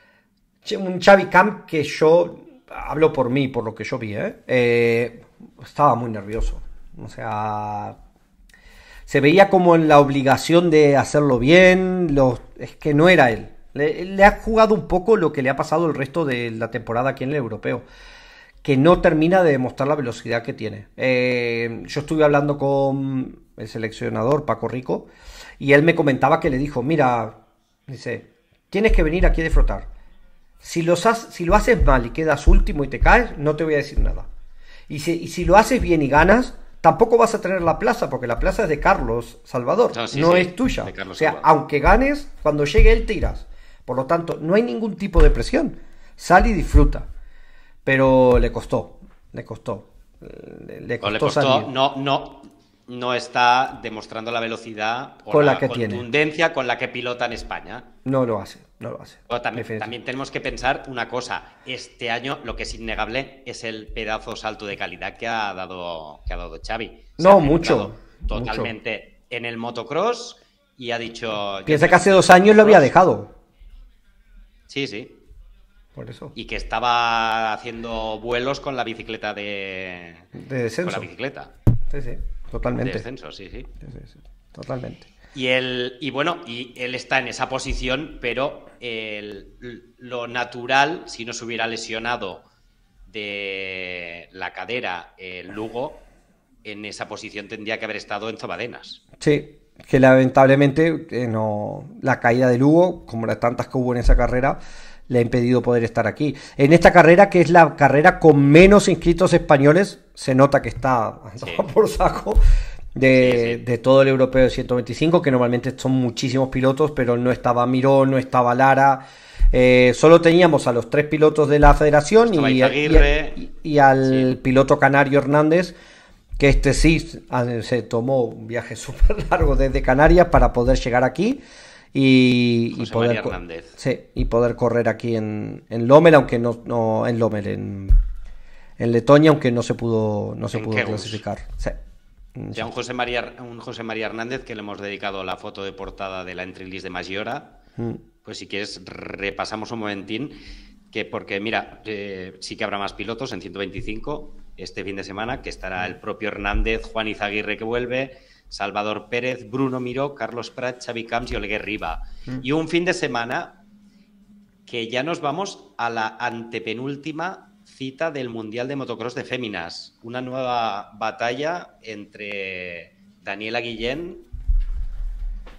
Speaker 1: Un Chavi Camp que yo hablo por mí, por lo que yo vi, ¿eh? eh estaba muy nervioso. O sea, se veía como en la obligación de hacerlo bien, es que no era él. Le, ha jugado un poco lo que le ha pasado el resto de la temporada aquí en el europeo, que no termina de demostrar la velocidad que tiene. Eh, yo estuve hablando con el seleccionador Paco Rico y él me comentaba que le dijo, mira, dice, tienes que venir aquí a disfrutar. si lo haces mal y quedas último y te caes, no te voy a decir nada. Y si, lo haces bien y ganas, tampoco vas a tener la plaza, porque la plaza es de Carlos Salvador, no, es tuya. O sea, aunque ganes, cuando llegue él tiras. Por lo tanto, no hay ningún tipo de presión. Sal y disfruta. Pero le costó, le costó. Eh, le costó, no,
Speaker 2: no, no, no está demostrando la velocidad o con la, que contundencia con la que pilota en España.
Speaker 1: No lo hace, no lo hace.
Speaker 2: también, tenemos que pensar una cosa. Este año lo que es innegable es el pedazo salto de calidad que ha dado, que ha dado Xavi.
Speaker 1: no, mucho.
Speaker 2: Totalmente en el motocross y ha dicho... Piensa que
Speaker 1: hace dos años lo había dejado. Sí, sí. Por
Speaker 2: eso. Y que estaba haciendo vuelos con la bicicleta de...
Speaker 1: De Con la bicicleta. Sí, sí. Totalmente.
Speaker 2: Y, él, y bueno, y él está en esa posición, pero lo natural, si no se hubiera lesionado de la cadera el Lugo, en esa posición tendría que haber estado en Zobadenas.
Speaker 1: Sí, que lamentablemente eh, no, la caída de Lugo, como las tantas que hubo en esa carrera, le ha impedido poder estar aquí. En esta carrera, que es la carrera con menos inscritos españoles, se nota que está por saco. De, todo el europeo de 125, que normalmente son muchísimos pilotos, pero no estaba Miró, no estaba Lara. Eh, solo teníamos a los tres pilotos de la federación y, al piloto canario Hernández, que este sí ah, se tomó un viaje súper largo desde Canarias para poder llegar aquí y, poder Sí, y poder correr aquí en, en aunque no, no en Lomel en, en, Letonia, aunque no se pudo, no se pudo clasificar. Sí. Ya mm, un
Speaker 2: José, María, un José María Hernández que le hemos dedicado la foto de portada de la entry list de Maggiora. Mm. Pues si quieres, repasamos un momentín. Que porque, mira, eh, sí que habrá más pilotos en 125 este fin de semana, que estará el propio Hernández, Juan Izaguirre que vuelve, Salvador Pérez, Bruno Miró, Carlos Prat, Xavi Camps y Olguer Riva. Y mm. un fin de semana que ya nos vamos a la antepenúltima cita del Mundial de Motocross de Féminas. Una nueva batalla entre Daniela Guillén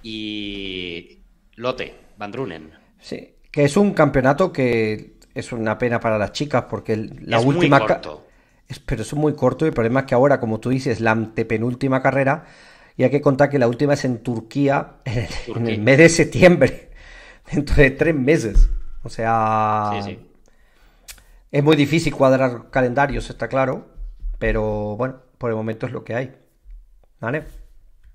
Speaker 2: y Lotte Van Drunen.
Speaker 1: Sí, que es un campeonato que es una pena para las chicas porque la última... Muy Es, pero es muy corto y el problema es que ahora, como tú dices, la antepenúltima carrera y hay que contar que la última es en Turquía, en el mes de septiembre, dentro de tres meses. O sea, es muy difícil cuadrar calendarios, está claro, pero bueno, por el momento es lo que hay. ¿Vale?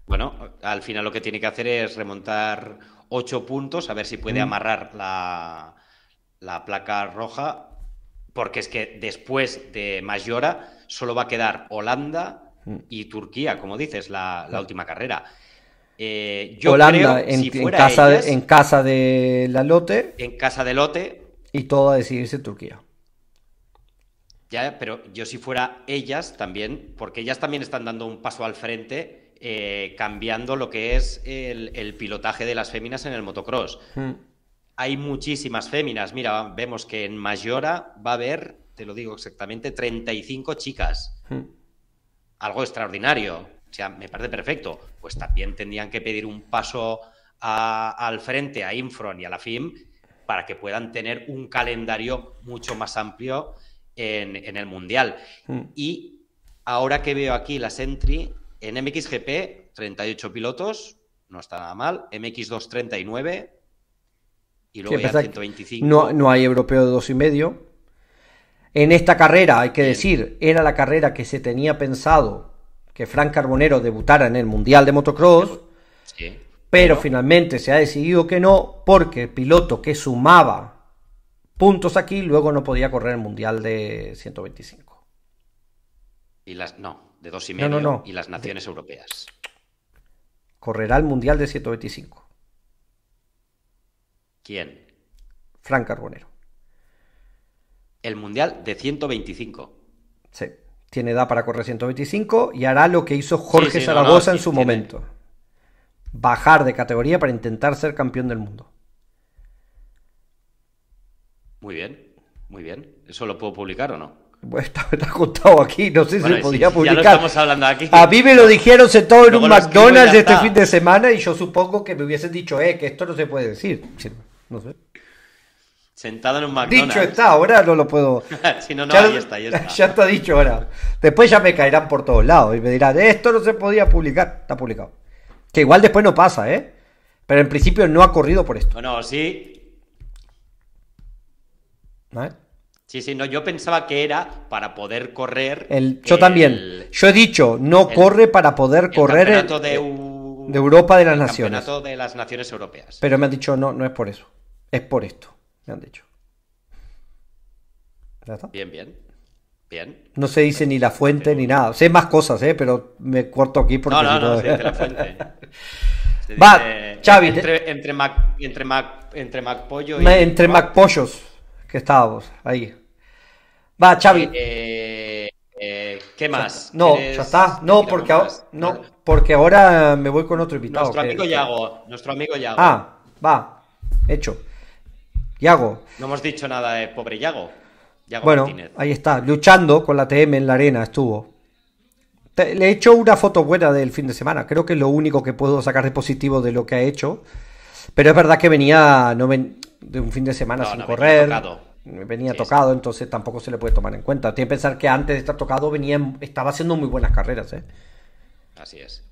Speaker 2: Bueno, al final lo que tiene que hacer es remontar ocho puntos, a ver si puede mm. amarrar la, la placa roja, porque es que después de Mayora solo va a quedar Holanda, Mm. y Turquía, como dices, la, última carrera. Holanda en,
Speaker 1: casa de, la Lote.
Speaker 2: En casa de Lote.
Speaker 1: Y todo a decidirse Turquía.
Speaker 2: Ya, pero yo si fuera ellas también, porque ellas también están dando un paso al frente, eh, cambiando lo que es el, pilotaje de las féminas en el motocross. Mm. Hay muchísimas féminas. Mira, vemos que en Mayora va a haber, te lo digo exactamente, 35 chicas. Mm algo extraordinario, o sea, me parece perfecto, pues también tendrían que pedir un paso al frente a Infron y a la FIM para que puedan tener un calendario mucho más amplio en, el Mundial. Hmm. Y ahora que veo aquí la entry en MXGP, 38 pilotos, no está nada mal, MX2, 39, y luego hay 125. No, no
Speaker 1: hay europeo de medio en esta carrera, hay que decir, era la carrera que se tenía pensado que Frank Carbonero debutara en el Mundial de Motocross, pero finalmente se ha decidido que no, porque el piloto que sumaba puntos aquí luego no podía correr el Mundial de 125. Y
Speaker 2: las, no, de dos y medio, y las naciones europeas.
Speaker 1: Correrá el Mundial de 125. ¿Quién? Frank Carbonero
Speaker 2: el Mundial de 125.
Speaker 1: Sí, tiene edad para correr 125 y hará lo que hizo Jorge Zaragoza en su momento. Bajar de categoría para intentar ser campeón del mundo.
Speaker 2: Muy bien, muy bien. ¿Eso lo puedo publicar o no?
Speaker 1: está, contado aquí, no sé si si podía publicar. Ya lo estamos hablando aquí. A mí me lo dijeron todo en un McDonald's este fin de semana y yo supongo que me hubiesen dicho, eh, que esto no se puede decir. No sé. Sentado en un McDonald's. Dicho está, ahora no lo puedo.
Speaker 2: si no, no, ya, ahí está,
Speaker 1: Ya está dicho ahora. Después ya me caerán por todos lados y me dirán, eh, esto no se podía publicar. Está publicado. Que igual después no pasa, ¿eh? Pero en principio no ha corrido por esto.
Speaker 2: Bueno, sí. Sí, sí, no, yo pensaba que era para poder correr.
Speaker 1: El, yo también. Yo he dicho, no corre para poder correr. Campeonato de, eh, de, Europa de las Naciones. Campeonato
Speaker 2: de las Naciones Europeas.
Speaker 1: Pero me han dicho, no, no es por eso. Es por esto me han dicho.
Speaker 2: Bien, bien. Bien.
Speaker 1: No se dice ni la fuente ni nada. Sé más cosas, ¿eh? pero me corto aquí porque. No, no, no, la fuente. Va, eh, Entre,
Speaker 2: entre, Mac, entre, Mac, entre Mac Pollo y. Entre Mac
Speaker 1: Pollos, que estábamos ahí. Va, Chavi. Eh, eh, ¿Qué más? No, ya está. No, porque, ahora, no porque ahora me voy con otro invitado. Nuestro amigo
Speaker 2: Yago. Nuestro amigo Yago. Ah,
Speaker 1: va. Hecho. No
Speaker 2: hemos dicho nada de pobre Yago. bueno, ahí
Speaker 1: está, luchando con la TM en la arena estuvo. le he hecho una foto buena del fin de semana, creo que es lo único que puedo sacar de positivo de lo que ha hecho. Pero es verdad que venía de un fin de semana sin correr. Venía tocado, venía tocado entonces tampoco se le puede tomar en cuenta. Tiene que pensar que antes de estar tocado venía, estaba haciendo muy buenas carreras. ¿eh?
Speaker 2: Así es.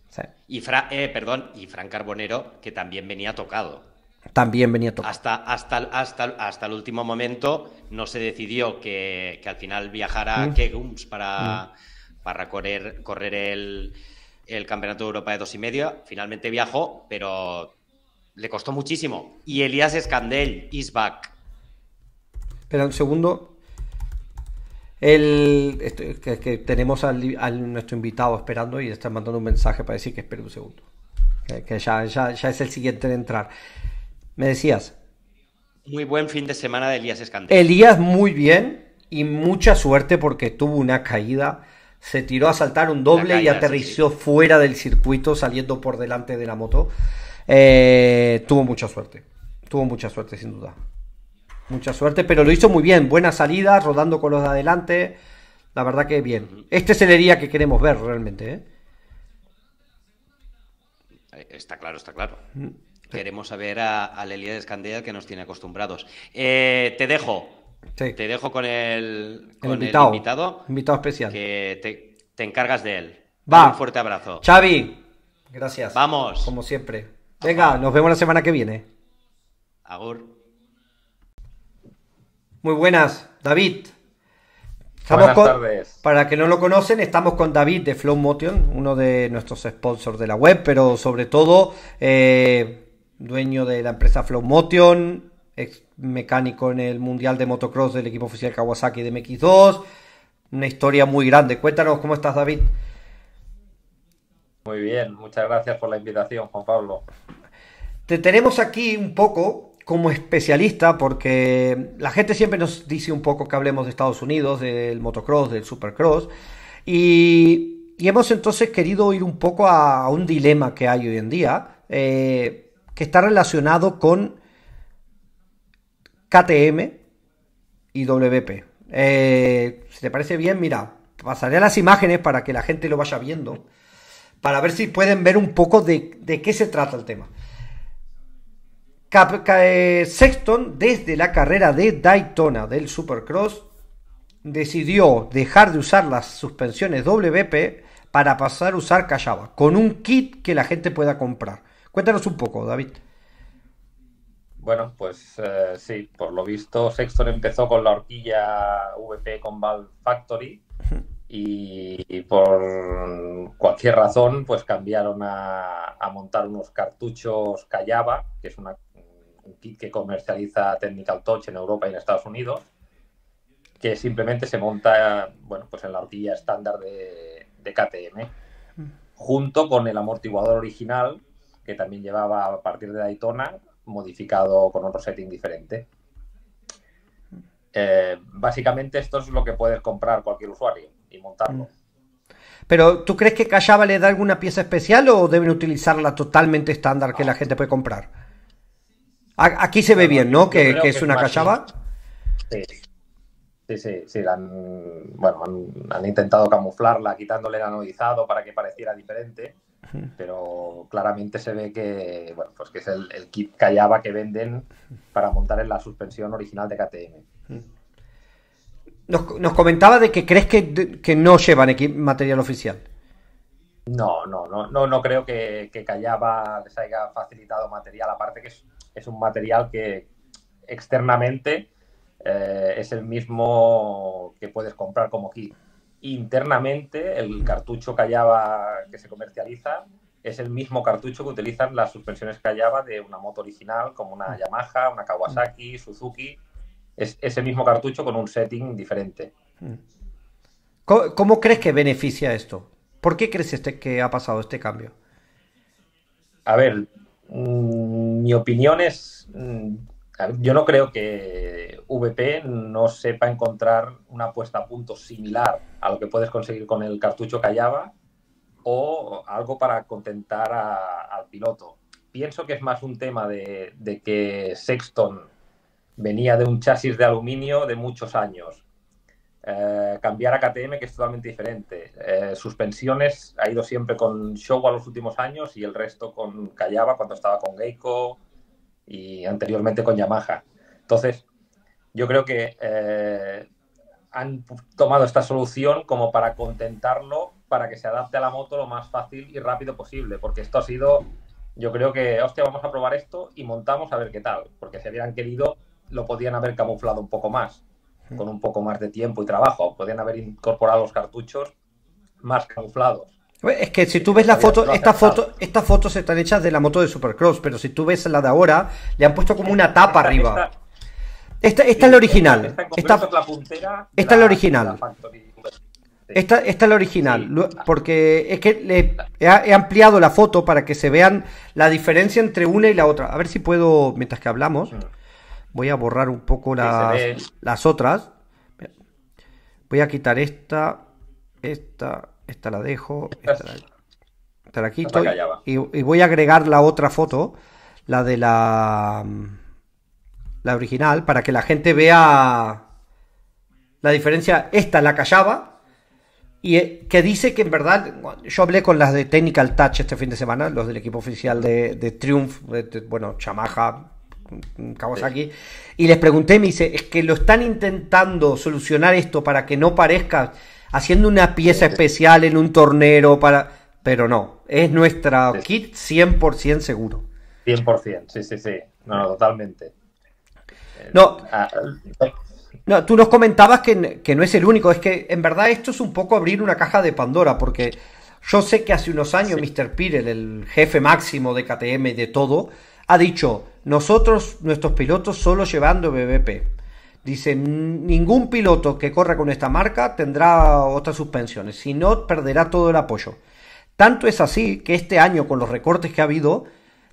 Speaker 2: Y, eh, perdón, y Fran Carbonero, que también venía tocado.
Speaker 1: También venía todo. Hasta,
Speaker 2: hasta, hasta, hasta el último momento no se decidió que, al final viajara a mm. Kegums para, mm. para correr, correr el, Campeonato de Europa de dos y media. Finalmente viajó, pero le costó muchísimo. Y Elías Escandel is back.
Speaker 1: Espera un segundo. El, este, que, tenemos al, nuestro invitado esperando y está mandando un mensaje para decir que espere un segundo. Que, ya, ya es el siguiente de entrar me decías.
Speaker 2: Muy buen fin de semana de Elías Escandel. Elías
Speaker 1: muy bien y mucha suerte porque tuvo una caída. Se tiró a saltar un doble y aterrizó fuera del circuito saliendo por delante de la moto. Eh, tuvo mucha suerte. Tuvo mucha suerte, sin duda. Mucha suerte, pero lo hizo muy bien. Buena salida, rodando con los de adelante. La verdad que bien. Este es el día que queremos ver realmente. ¿eh?
Speaker 2: Eh, está claro, está claro. Mm. Queremos saber a, a de Escandella que nos tiene acostumbrados. Eh, te dejo. Te dejo con el,
Speaker 1: invitado,
Speaker 2: invitado. especial. Que te, encargas de él. Va. un fuerte abrazo. Xavi, gracias. Vamos. Como siempre.
Speaker 1: Venga, nos vemos la semana que viene. Agur. Muy buenas, David. Estamos Para que no lo conocen, estamos con David de Flow Motion, uno de nuestros sponsors de la web, pero sobre todo eh, dueño de la empresa Flow Motion, ex mecánico en el Mundial de Motocross del equipo oficial Kawasaki de MX2. Una historia muy grande. Cuéntanos cómo estás, David.
Speaker 3: Muy bien, muchas gracias por la invitación, Juan Pablo.
Speaker 1: Te tenemos aquí un poco como especialista, porque la gente siempre nos dice un poco que hablemos de Estados Unidos, del motocross, del supercross, y, hemos entonces querido ir un poco a, un dilema que hay hoy en día. Eh, que está relacionado con KTM y WP. Eh, si te parece bien, mira, pasaré a las imágenes para que la gente lo vaya viendo, para ver si pueden ver un poco de, qué se trata el tema. Eh, Sexton, desde la carrera de Daytona del Supercross, decidió dejar de usar las suspensiones WP para pasar a usar Callaba, con un kit que la gente pueda comprar. Cuéntanos un poco, David.
Speaker 3: Bueno, pues eh, sí, por lo visto Sexton empezó con la horquilla VP con Valve Factory y, por cualquier razón pues cambiaron a, montar unos cartuchos Callaba, que es un kit que comercializa Technical Touch en Europa y en Estados Unidos, que simplemente se monta bueno, pues en la horquilla estándar de, de KTM, junto con el amortiguador original que también llevaba a partir de Daytona, modificado con otro setting diferente. Eh, básicamente esto es lo que puedes comprar cualquier usuario y montarlo.
Speaker 1: Mm. Pero ¿tú crees que Callaba le da alguna pieza especial o deben utilizarla totalmente estándar que la ah. gente puede comprar? Aquí se ve bien, ¿no? Que, es una Callaba.
Speaker 3: Sí. Sí, sí, han, bueno, han, intentado camuflarla quitándole el anodizado para que pareciera diferente pero claramente se ve que, bueno, pues que es el, kit Callaba que venden para montar en la suspensión original de KTM.
Speaker 1: Nos, comentaba de que crees que, no llevan material oficial. No,
Speaker 3: no, no, no, creo que, Callaba les haya facilitado material, aparte que es, un material que externamente eh, es el mismo que puedes comprar como kit internamente el cartucho Callaba que se comercializa es el mismo cartucho que utilizan las suspensiones Callaba de una moto original como una Yamaha, una Kawasaki, Suzuki. Es ese
Speaker 1: mismo cartucho con un setting diferente. Mm. ¿Cómo, crees que beneficia esto? ¿Por qué crees este, que ha pasado este cambio?
Speaker 3: A ver, mm, mi opinión es, mm,
Speaker 1: yo no creo que VP
Speaker 3: no sepa encontrar una puesta a punto similar a lo que puedes conseguir con el cartucho Callaba o algo para contentar al piloto. Pienso que es más un tema de, que Sexton venía de un chasis de aluminio de muchos años. Eh, cambiar a KTM, que es totalmente diferente. Eh, suspensiones ha ido siempre con Showa los últimos años y el resto con Callaba cuando estaba con Geico y anteriormente con Yamaha. Entonces, yo creo que eh, han tomado esta solución como para contentarlo, para que se adapte a la moto lo más fácil y rápido posible, porque esto ha sido, yo creo que, hostia, vamos a probar esto y montamos a ver qué tal, porque si hubieran querido lo podían haber camuflado un poco más, mm. con un poco más de tiempo y trabajo, podían haber incorporado los cartuchos más camuflados.
Speaker 1: Es que si tú ves la foto, esta foto, estas fotos están hechas de la moto de Supercross, pero si tú ves la de ahora, le han puesto como una tapa arriba. Esta, es la original. Esta,
Speaker 3: es la original.
Speaker 1: esta, es la original, porque es que he, ampliado la foto para que se vean la diferencia entre una y la otra. A ver si puedo, mientras que hablamos, voy a borrar un poco las, otras. Voy a quitar esta, esta, esta la dejo,
Speaker 3: esta
Speaker 1: la, quito y voy a agregar la otra foto, la de la la original, para que la gente vea la diferencia. Esta la callaba y eh, que dice que en verdad, yo hablé con las de Technical Touch este fin de semana, los del equipo oficial de, Triumph, bueno, Yamaha, Kawasaki, y les pregunté, me dice, es que lo están intentando solucionar esto para que no parezca haciendo una pieza especial en un tornero para... Pero no, es nuestra kit 100% seguro. 100%, sí, sí, sí.
Speaker 3: No, no, totalmente.
Speaker 1: Ah, no. tú nos comentabas que, no es el único, es que en verdad esto es un poco abrir una caja de Pandora, porque yo sé que hace unos años Mr. Pirel, el jefe máximo de KTM y de todo, ha dicho, nosotros, nuestros pilotos solo llevando BBP. Dice, ningún piloto que corra con esta marca tendrá otras suspensiones, si no, perderá todo el apoyo. Tanto es así que este año, con los recortes que ha habido,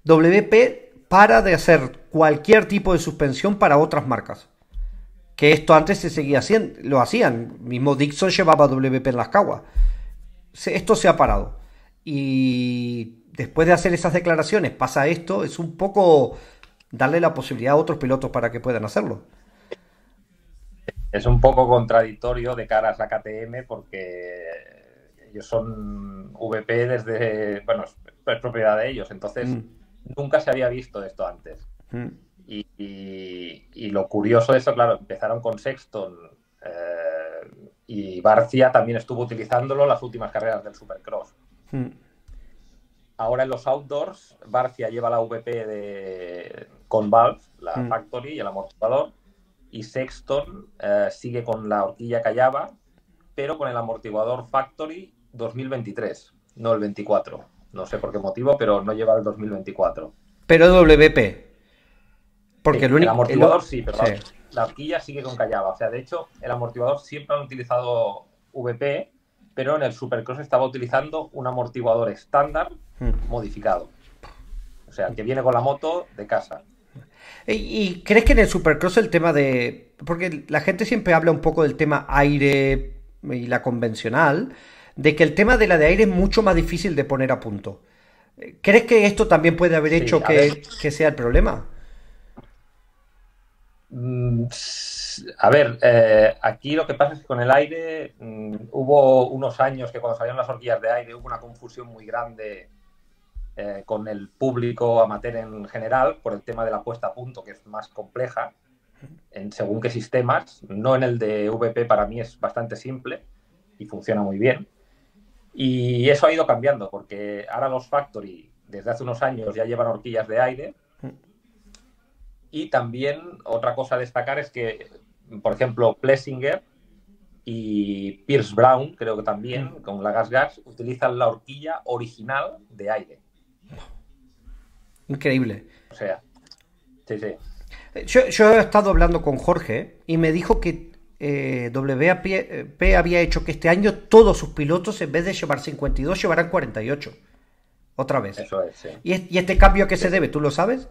Speaker 1: WP para de hacer cualquier tipo de suspensión para otras marcas. Que esto antes se seguía haciendo, lo hacían. Mismo Dixon llevaba WP en las caguas. esto se ha parado. Y después de hacer esas declaraciones pasa esto, es un poco darle la posibilidad a otros pilotos para que puedan hacerlo. Es un poco
Speaker 3: contradictorio de cara a la KTM porque ellos son VP desde, bueno, es, propiedad de ellos, entonces... Mm nunca se había visto esto antes. Hmm. Y, lo curioso de eso, claro, empezaron con Sexton eh, y Barcia también estuvo utilizándolo las últimas carreras del Supercross. Hmm. Ahora en los outdoors, Barcia lleva la VP de, con Valve, la hmm. Factory y el amortiguador, y Sexton eh, sigue con la horquilla Callaba, pero con el amortiguador Factory 2023, no el 24. No sé por qué motivo, pero no lleva el 2024.
Speaker 1: Pero WP. Porque el único. El amortiguador sí, pero
Speaker 3: La, arquilla sigue con callaba. O sea, de hecho, el amortiguador siempre han utilizado VP, pero en el Supercross estaba utilizando un amortiguador estándar hmm. modificado. O sea, que viene con la moto de casa.
Speaker 1: ¿Y crees que en el Supercross el tema de. Porque la gente siempre habla un poco del tema aire y la convencional de que el tema de la de aire es mucho más difícil de poner a punto. ¿Crees que esto también puede haber hecho que, sea el problema?
Speaker 3: Mm, a ver, eh, aquí lo que pasa es que con el aire mm, hubo unos años que cuando salieron las horquillas de aire hubo una confusión muy grande eh, con el público amateur en general por el tema de la puesta a punto que es más compleja en según qué sistemas, no en el de VP para mí es bastante simple y funciona muy bien y eso ha ido cambiando, porque ahora los Factory desde hace unos años ya llevan horquillas de aire. Mm. Y también otra cosa a destacar es que, por ejemplo, Plessinger y Pierce Brown, creo que también, mm. con la Gas utilizan la horquilla original de aire.
Speaker 1: Increíble. O sea, sí, sí. Eh, yo, yo he estado hablando con Jorge y me dijo que eh, WP eh, había hecho que este año todos sus pilotos, en vez de llevar 52, llevarán 48. Otra vez. Eso es, ¿Y, este cambio a qué se debe? ¿Tú lo sabes?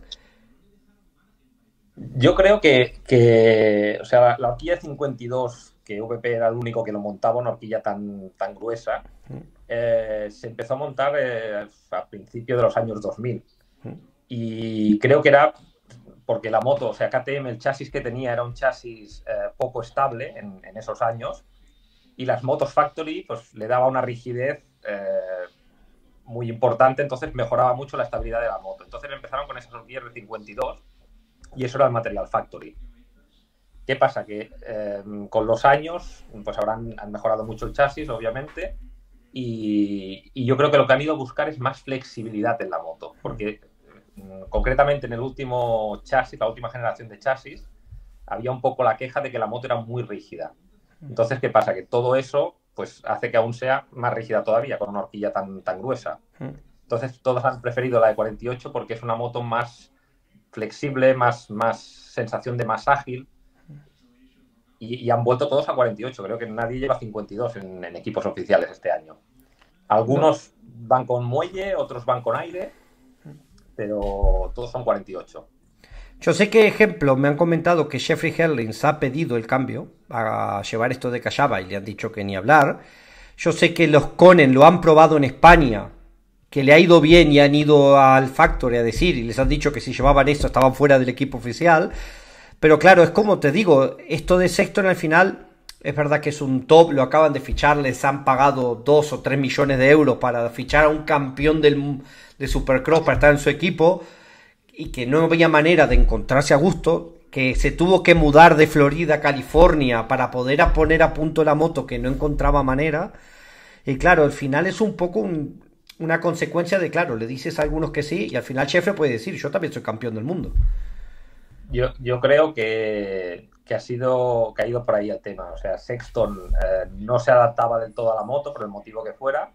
Speaker 3: Yo creo que, o sea, la, horquilla de 52, que VP era el único que lo montaba, una horquilla tan, tan gruesa, mm. eh, se empezó a montar eh, a principios de los años 2000. Mm. Y creo que era porque la moto, o sea, KTM, el chasis que tenía era un chasis eh, poco estable en, esos años, y las motos Factory pues, le daba una rigidez eh, muy importante, entonces mejoraba mucho la estabilidad de la moto. Entonces empezaron con esas r 52 y eso era el material Factory. ¿Qué pasa? Que em, con los años pues habrán han mejorado mucho el chasis, obviamente, y, y, yo creo que lo que han ido a buscar es más flexibilidad en la moto, porque Mm, concretamente en el último chasis, la última generación de chasis, había un poco la queja de que la moto era muy rígida. Mm. Entonces, ¿qué pasa? Que todo eso pues hace que aún sea más rígida todavía, con una horquilla tan, tan gruesa. Mm. Entonces, todos han preferido la de 48 porque es una moto más flexible, más, más sensación de más ágil. Y, han vuelto todos a 48. Creo que nadie lleva 52 en equipos oficiales este año.
Speaker 1: Algunos
Speaker 3: van con muelle, otros van con aire pero todos son 48.
Speaker 1: Yo sé que, ejemplo, me han comentado que Jeffrey Herlings ha pedido el cambio a llevar esto de Callaba y le han dicho que ni hablar. Yo sé que los Conen lo han probado en España, que le ha ido bien y han ido al Factory a decir y les han dicho que si llevaban esto estaban fuera del equipo oficial. Pero claro, es como te digo, esto de Sexton al final es verdad que es un top, lo acaban de fichar, les han pagado 2 o 3 millones de euros para fichar a un campeón del, de Supercross para estar en su equipo y que no había manera de encontrarse a gusto, que se tuvo que mudar de Florida a California para poder poner a punto la moto que no encontraba manera. Y claro, al final es un poco una consecuencia de, claro, le dices a algunos que sí y al final Chefe puede decir, yo también soy campeón del mundo.
Speaker 3: Yo, yo creo que que ha sido ido por ahí el tema. O sea, Sexton eh, no se adaptaba del todo a la moto por el motivo que fuera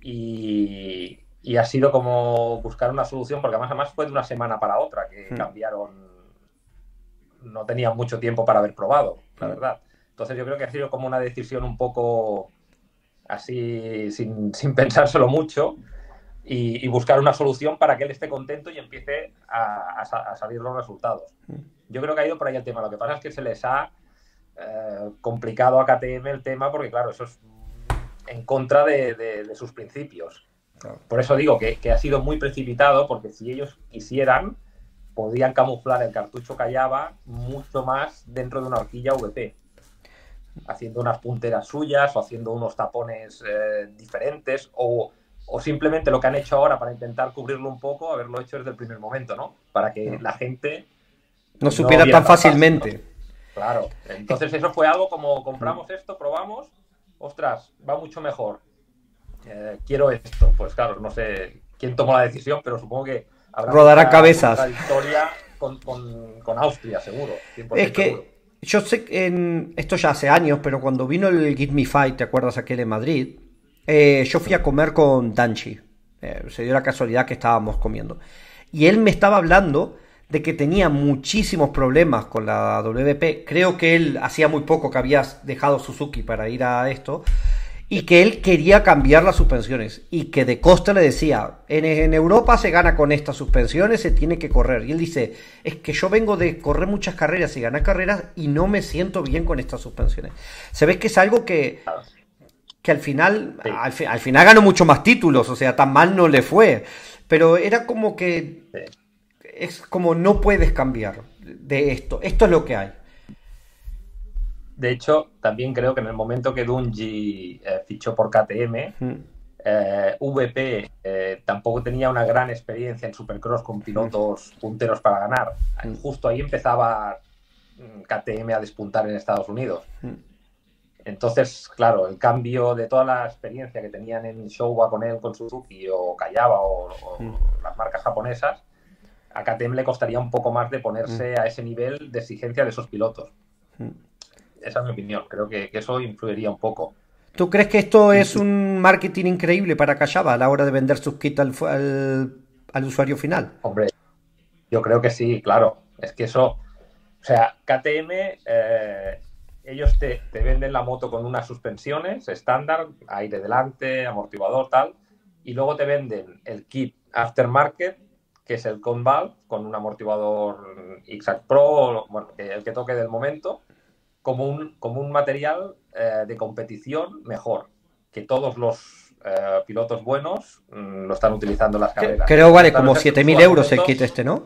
Speaker 3: y, y, ha sido como buscar una solución porque además además fue de una semana para otra que hmm. cambiaron. No tenían mucho tiempo para haber probado, la hmm. verdad. Entonces yo creo que ha sido como una decisión un poco así sin, sin pensárselo mucho. Y, buscar una solución para que él esté contento y empiece a, a, salir los resultados. Hmm. Yo creo que ha ido por ahí el tema. Lo que pasa es que se les ha eh, complicado a KTM el tema porque, claro, eso es en contra de, sus principios. Por eso digo que, ha sido muy precipitado porque si ellos quisieran, podían camuflar el cartucho Callaba mucho más dentro de una horquilla VP. Haciendo unas punteras suyas o haciendo unos tapones eh, diferentes o o simplemente lo que han hecho ahora para intentar cubrirlo un poco, haberlo hecho desde el primer momento, ¿no? Para que la gente
Speaker 1: no supiera tan fácilmente.
Speaker 3: Claro. Entonces eso fue algo como compramos esto, probamos, ostras, va mucho mejor. Eh, quiero esto. Pues claro, no sé quién tomó la decisión, pero supongo que habrá rodará cabezas. Una historia con, Austria, seguro. Es que
Speaker 1: yo sé que en, esto ya hace años, pero cuando vino el Give Me Fight, ¿te acuerdas aquel en Madrid? Eh, yo fui a comer con Danchi. Eh, se dio la casualidad que estábamos comiendo. Y él me estaba hablando de que tenía muchísimos problemas con la WP. Creo que él hacía muy poco que había dejado Suzuki para ir a esto. Y que él quería cambiar las suspensiones. Y que de Costa le decía, en, Europa se gana con estas suspensiones, se tiene que correr. Y él dice, es que yo vengo de correr muchas carreras y ganar carreras y no me siento bien con estas suspensiones. Se ve que es algo que que al final, al, final ganó mucho más títulos, o sea, tan mal no le fue. Pero era como que es como no puedes cambiar de esto. Esto es lo que hay.
Speaker 3: De hecho, también creo que en el momento que Dungy eh, fichó por KTM, eh, VP eh, tampoco tenía una gran experiencia en Supercross con pilotos punteros para ganar. Justo ahí empezaba KTM mm, a despuntar en Estados Unidos. Entonces, claro, el cambio de toda la experiencia que tenían en Showa con él, con Suzuki o Callaba o las marcas japonesas, a KTM le costaría un poco más de ponerse mm. a ese nivel de exigencia de esos pilotos. Mm. Esa es mi opinión. Creo que, eso influiría un poco.
Speaker 1: ¿Tú crees que esto es un marketing increíble para Callaba a la hora de vender sus kits al, usuario final? Hombre, yo creo que sí, claro. Es que eso, o sea,
Speaker 3: KTM, eh, ellos te, te, venden la moto con unas suspensiones estándar, aire delante, amortiguador, tal, y luego te venden el kit aftermarket que es el Conval, con un amortiguador Exact Pro, el que toque del momento, como un, como un material eh, de competición mejor, que todos los eh, pilotos buenos mm, lo están utilizando en las carreras. Creo vale como 7.000 euros
Speaker 1: el kit este, ¿no?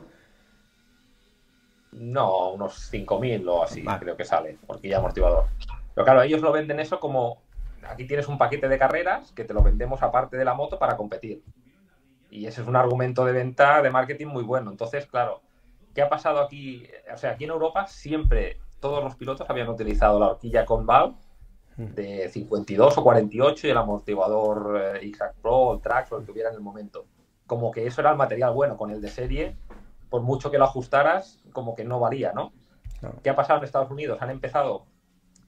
Speaker 3: No, unos 5.000 o así creo que sale, porque ya amortiguador. Pero claro, ellos lo venden eso como, aquí tienes un paquete de carreras que te lo vendemos aparte de la moto para competir. Y ese es un argumento de venta, de marketing muy bueno. Entonces, claro, ¿qué ha pasado aquí? O sea, aquí en Europa siempre todos los pilotos habían utilizado la horquilla Conval mm. de 52 o 48 y el amortiguador eh, Isaac Pro, el o el que hubiera en el momento. Como que eso era el material bueno. Con el de serie, por mucho que lo ajustaras, como que no valía, ¿no? ¿Qué ha pasado en Estados Unidos? Han empezado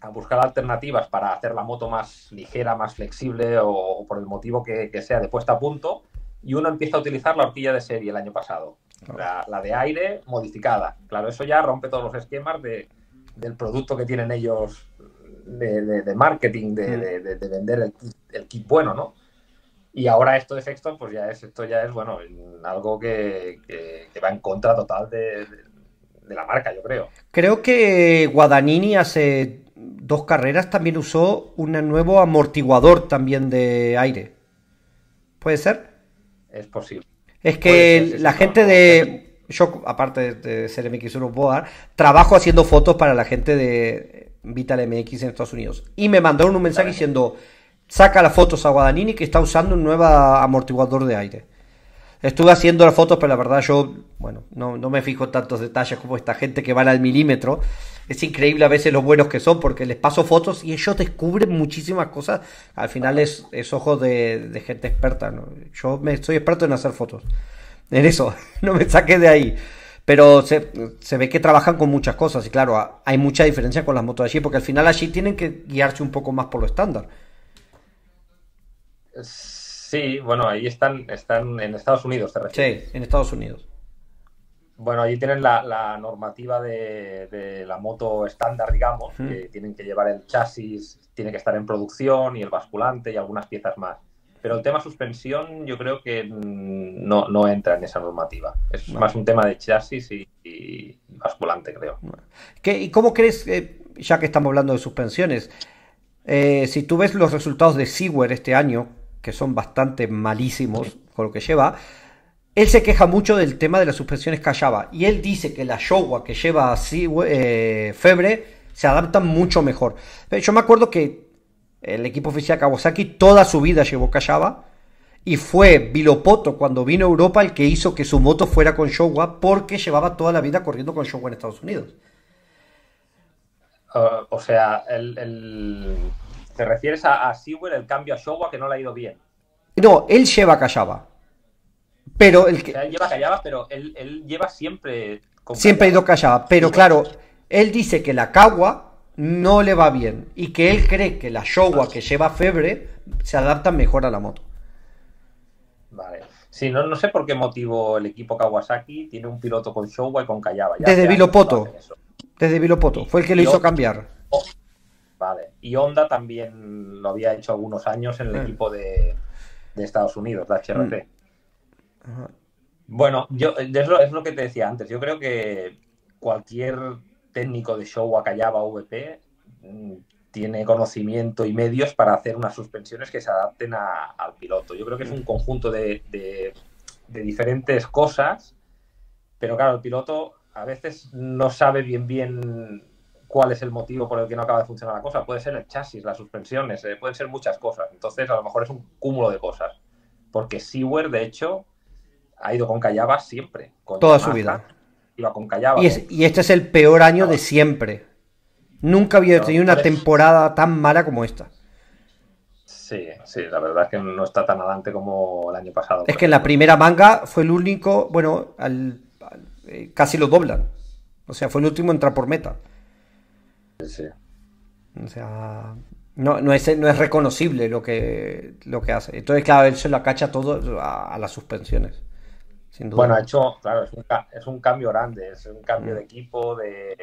Speaker 3: a buscar alternativas para hacer la moto más ligera, más flexible o, por el motivo que, que, sea de puesta a punto y uno empieza a utilizar la horquilla de serie el año pasado, la, de aire modificada. Claro, eso ya rompe todos los esquemas de, del producto que tienen ellos de, marketing, de, mm. vender el kit, bueno, ¿no? Y ahora esto de Sexton, pues ya es, esto ya es, bueno, algo que, que va en contra total de, la marca, yo creo.
Speaker 1: Creo que Guadagnini hace dos carreras también usó un nuevo amortiguador también de aire. ¿Puede ser? es posible. Es que la gente de. Yo, aparte de ser MX1 Boar, trabajo haciendo fotos para la gente de Vital MX en Estados Unidos. Y me mandaron un mensaje diciendo: saca las fotos a Guadagnini que está usando un nuevo amortiguador de aire. Estuve haciendo las fotos, pero la verdad yo, bueno, no, me fijo tantos detalles como esta gente que va al milímetro es increíble a veces lo buenos que son porque les paso fotos y ellos descubren muchísimas cosas. Al final es, es ojo de, gente experta. Yo me, soy experto en hacer fotos. En eso, no me saque de ahí. Pero se, ve que trabajan con muchas cosas y claro, hay mucha diferencia con las motos allí porque al final allí tienen que guiarse un poco más por lo estándar.
Speaker 3: Sí, bueno, ahí están, están en Estados Unidos, Sí, en Estados Unidos. Bueno, allí tienen la, normativa de, la moto estándar, digamos, que tienen que llevar el chasis, tiene que estar en producción y el basculante y algunas piezas más. Pero el tema suspensión yo creo que mm, no, no entra en esa normativa. Es más un tema de chasis y, basculante, creo.
Speaker 1: ¿Y cómo crees, ya que estamos hablando de suspensiones, eh, si tú ves los resultados de Seaware este año, que son bastante malísimos con lo que lleva, él se queja mucho del tema de las suspensiones Callaba Y él dice que la Showa que lleva así eh, Febre se adapta mucho mejor. Yo me acuerdo que el equipo oficial Kawasaki toda su vida llevó Callaba Y fue Bilopoto cuando vino a Europa el que hizo que su moto fuera con Showa porque llevaba toda la vida corriendo con Showa en Estados Unidos.
Speaker 3: Ah, o sea, ¿te refieres a, a el cambio a Showa que no le ha ido bien?
Speaker 1: No, él lleva Callaba pero el que...
Speaker 3: él lleva callaba, pero él, lleva siempre...
Speaker 1: siempre ha ido callaba, pero claro, pues, él dice que la Kawa no le va bien y que él cree que la showa que lleva Febre se adapta mejor a la moto.
Speaker 3: Vale. Sí, no, no sé por qué motivo el equipo Kawasaki tiene un piloto con Showa y con Callaba. Desde Vilopoto.
Speaker 1: Desde Vilopoto. Fue el que lo hizo cambiar.
Speaker 3: vale. Y Honda también lo había hecho algunos años en el mm. equipo de, Estados Unidos, la HRP bueno, yo es lo, que te decía antes. Yo creo que cualquier técnico de show Callaba VP mm, tiene conocimiento y medios para hacer unas suspensiones que se adapten a, al piloto. Yo creo que es un conjunto de, de, diferentes cosas, pero claro, el piloto a veces no sabe bien bien cuál es el motivo por el que no acaba de funcionar la cosa. Puede ser el chasis, las suspensiones, eh, pueden ser muchas cosas. Entonces, a lo mejor es un cúmulo de cosas. Porque SeaWare de hecho, ha ido con Callaba siempre. Con Toda su vida. Iba con Callaba. Y,
Speaker 1: este es el peor año de siempre. Nunca había tenido una temporada tan mala como esta.
Speaker 3: Sí, sí, la verdad es que no está tan adelante como el año pasado. Es que en la primera
Speaker 1: manga fue el único, bueno, eh, casi lo doblan. O sea, fue el último a entrar por meta. Sí, sí. O sea, no, no, es, reconocible lo que, lo que hace. Entonces, claro, él se lo acacha todo a las suspensiones. Bueno, ha
Speaker 3: hecho, claro, es un, cambio grande, es un cambio mm. de equipo, de,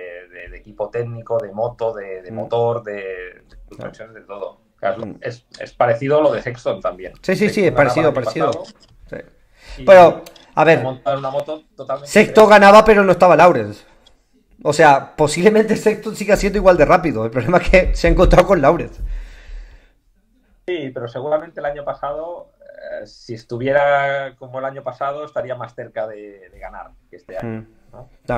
Speaker 3: equipo técnico, de moto, de, mm. motor, de de todo. Mm. es, parecido a lo de Sexton también. Sí, sí, sí, es parecido, parecido.
Speaker 1: Pero, a ver, Sexto ganaba, pero no estaba Lawrence. O sea, posiblemente Sexton siga siendo igual de rápido. El problema es que se ha encontrado con Lawrence.
Speaker 3: Sí, pero seguramente el año pasado
Speaker 1: si estuviera
Speaker 3: como el año pasado, estaría más cerca de, ganar que este año. Mm.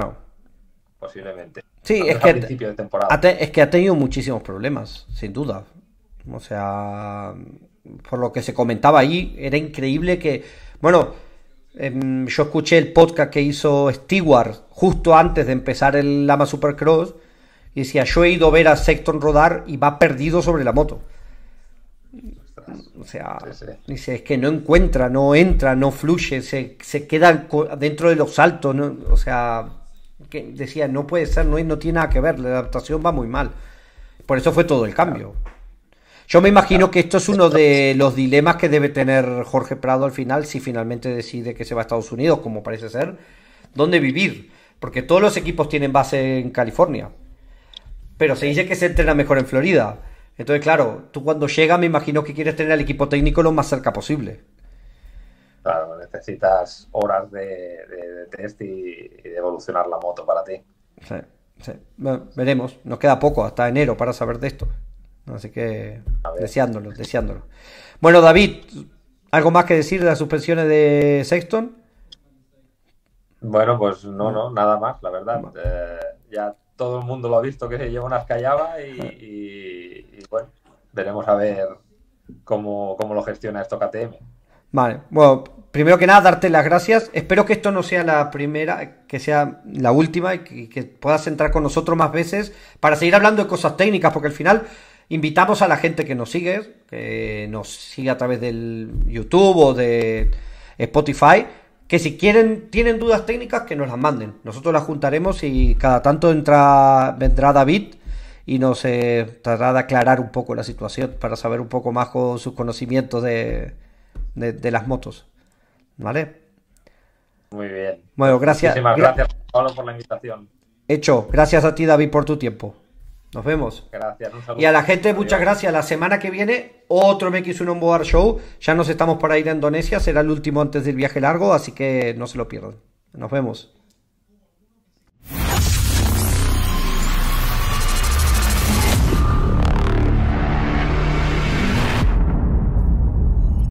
Speaker 3: Posiblemente. Sí, es que,
Speaker 1: ha tenido muchísimos problemas, sin duda. O sea, por lo que se comentaba ahí, era increíble que. Bueno, em, yo escuché el podcast que hizo Stewart justo antes de empezar el Lama Supercross. Y decía: Yo he ido a ver a Sexton rodar y va perdido sobre la moto. O sea, dice, es que no encuentra, no entra, no fluye, se, queda dentro de los saltos, ¿no? o sea, decía, no puede ser, no, no tiene nada que ver, la adaptación va muy mal. Por eso fue todo el cambio. Yo me imagino que esto es uno de los dilemas que debe tener Jorge Prado al final, si finalmente decide que se va a Estados Unidos, como parece ser, dónde vivir, porque todos los equipos tienen base en California, pero se dice que se entrena mejor en Florida. Entonces, claro, tú cuando llegas me imagino que quieres tener al equipo técnico lo más cerca posible.
Speaker 3: Claro, necesitas horas de, test y, de evolucionar la moto para ti.
Speaker 1: Sí, sí. veremos, nos queda poco hasta enero para saber de esto. Así que deseándolo, deseándolo. Bueno, David, ¿algo más que decir de las suspensiones de Sexton?
Speaker 3: Bueno, pues no, no, nada más, la verdad. Eh, ya todo el mundo lo ha visto que se lleva unas calladas ah. y, bueno, veremos a ver cómo, cómo lo gestiona esto KTM.
Speaker 1: Vale, bueno, primero que nada, darte las gracias. Espero que esto no sea la primera, que sea la última y que, que, puedas entrar con nosotros más veces para seguir hablando de cosas técnicas, porque al final invitamos a la gente que nos sigue, que nos sigue a través del YouTube o de Spotify, que si quieren, tienen dudas técnicas, que nos las manden. Nosotros las juntaremos y cada tanto entra, vendrá David y nos eh, tratará de aclarar un poco la situación para saber un poco más con sus conocimientos de, de las motos. ¿Vale?
Speaker 3: Muy bien. Bueno, gracias. Muchísimas gracias,
Speaker 1: Pablo, por la invitación. Hecho. Gracias a ti, David, por tu tiempo. Nos vemos. Gracias, Y a la gente, muchas gracias. La semana que viene, otro MX1 Onboard Show. Ya nos estamos para ir a Indonesia. Será el último antes del viaje largo, así que no se lo pierdan. Nos vemos.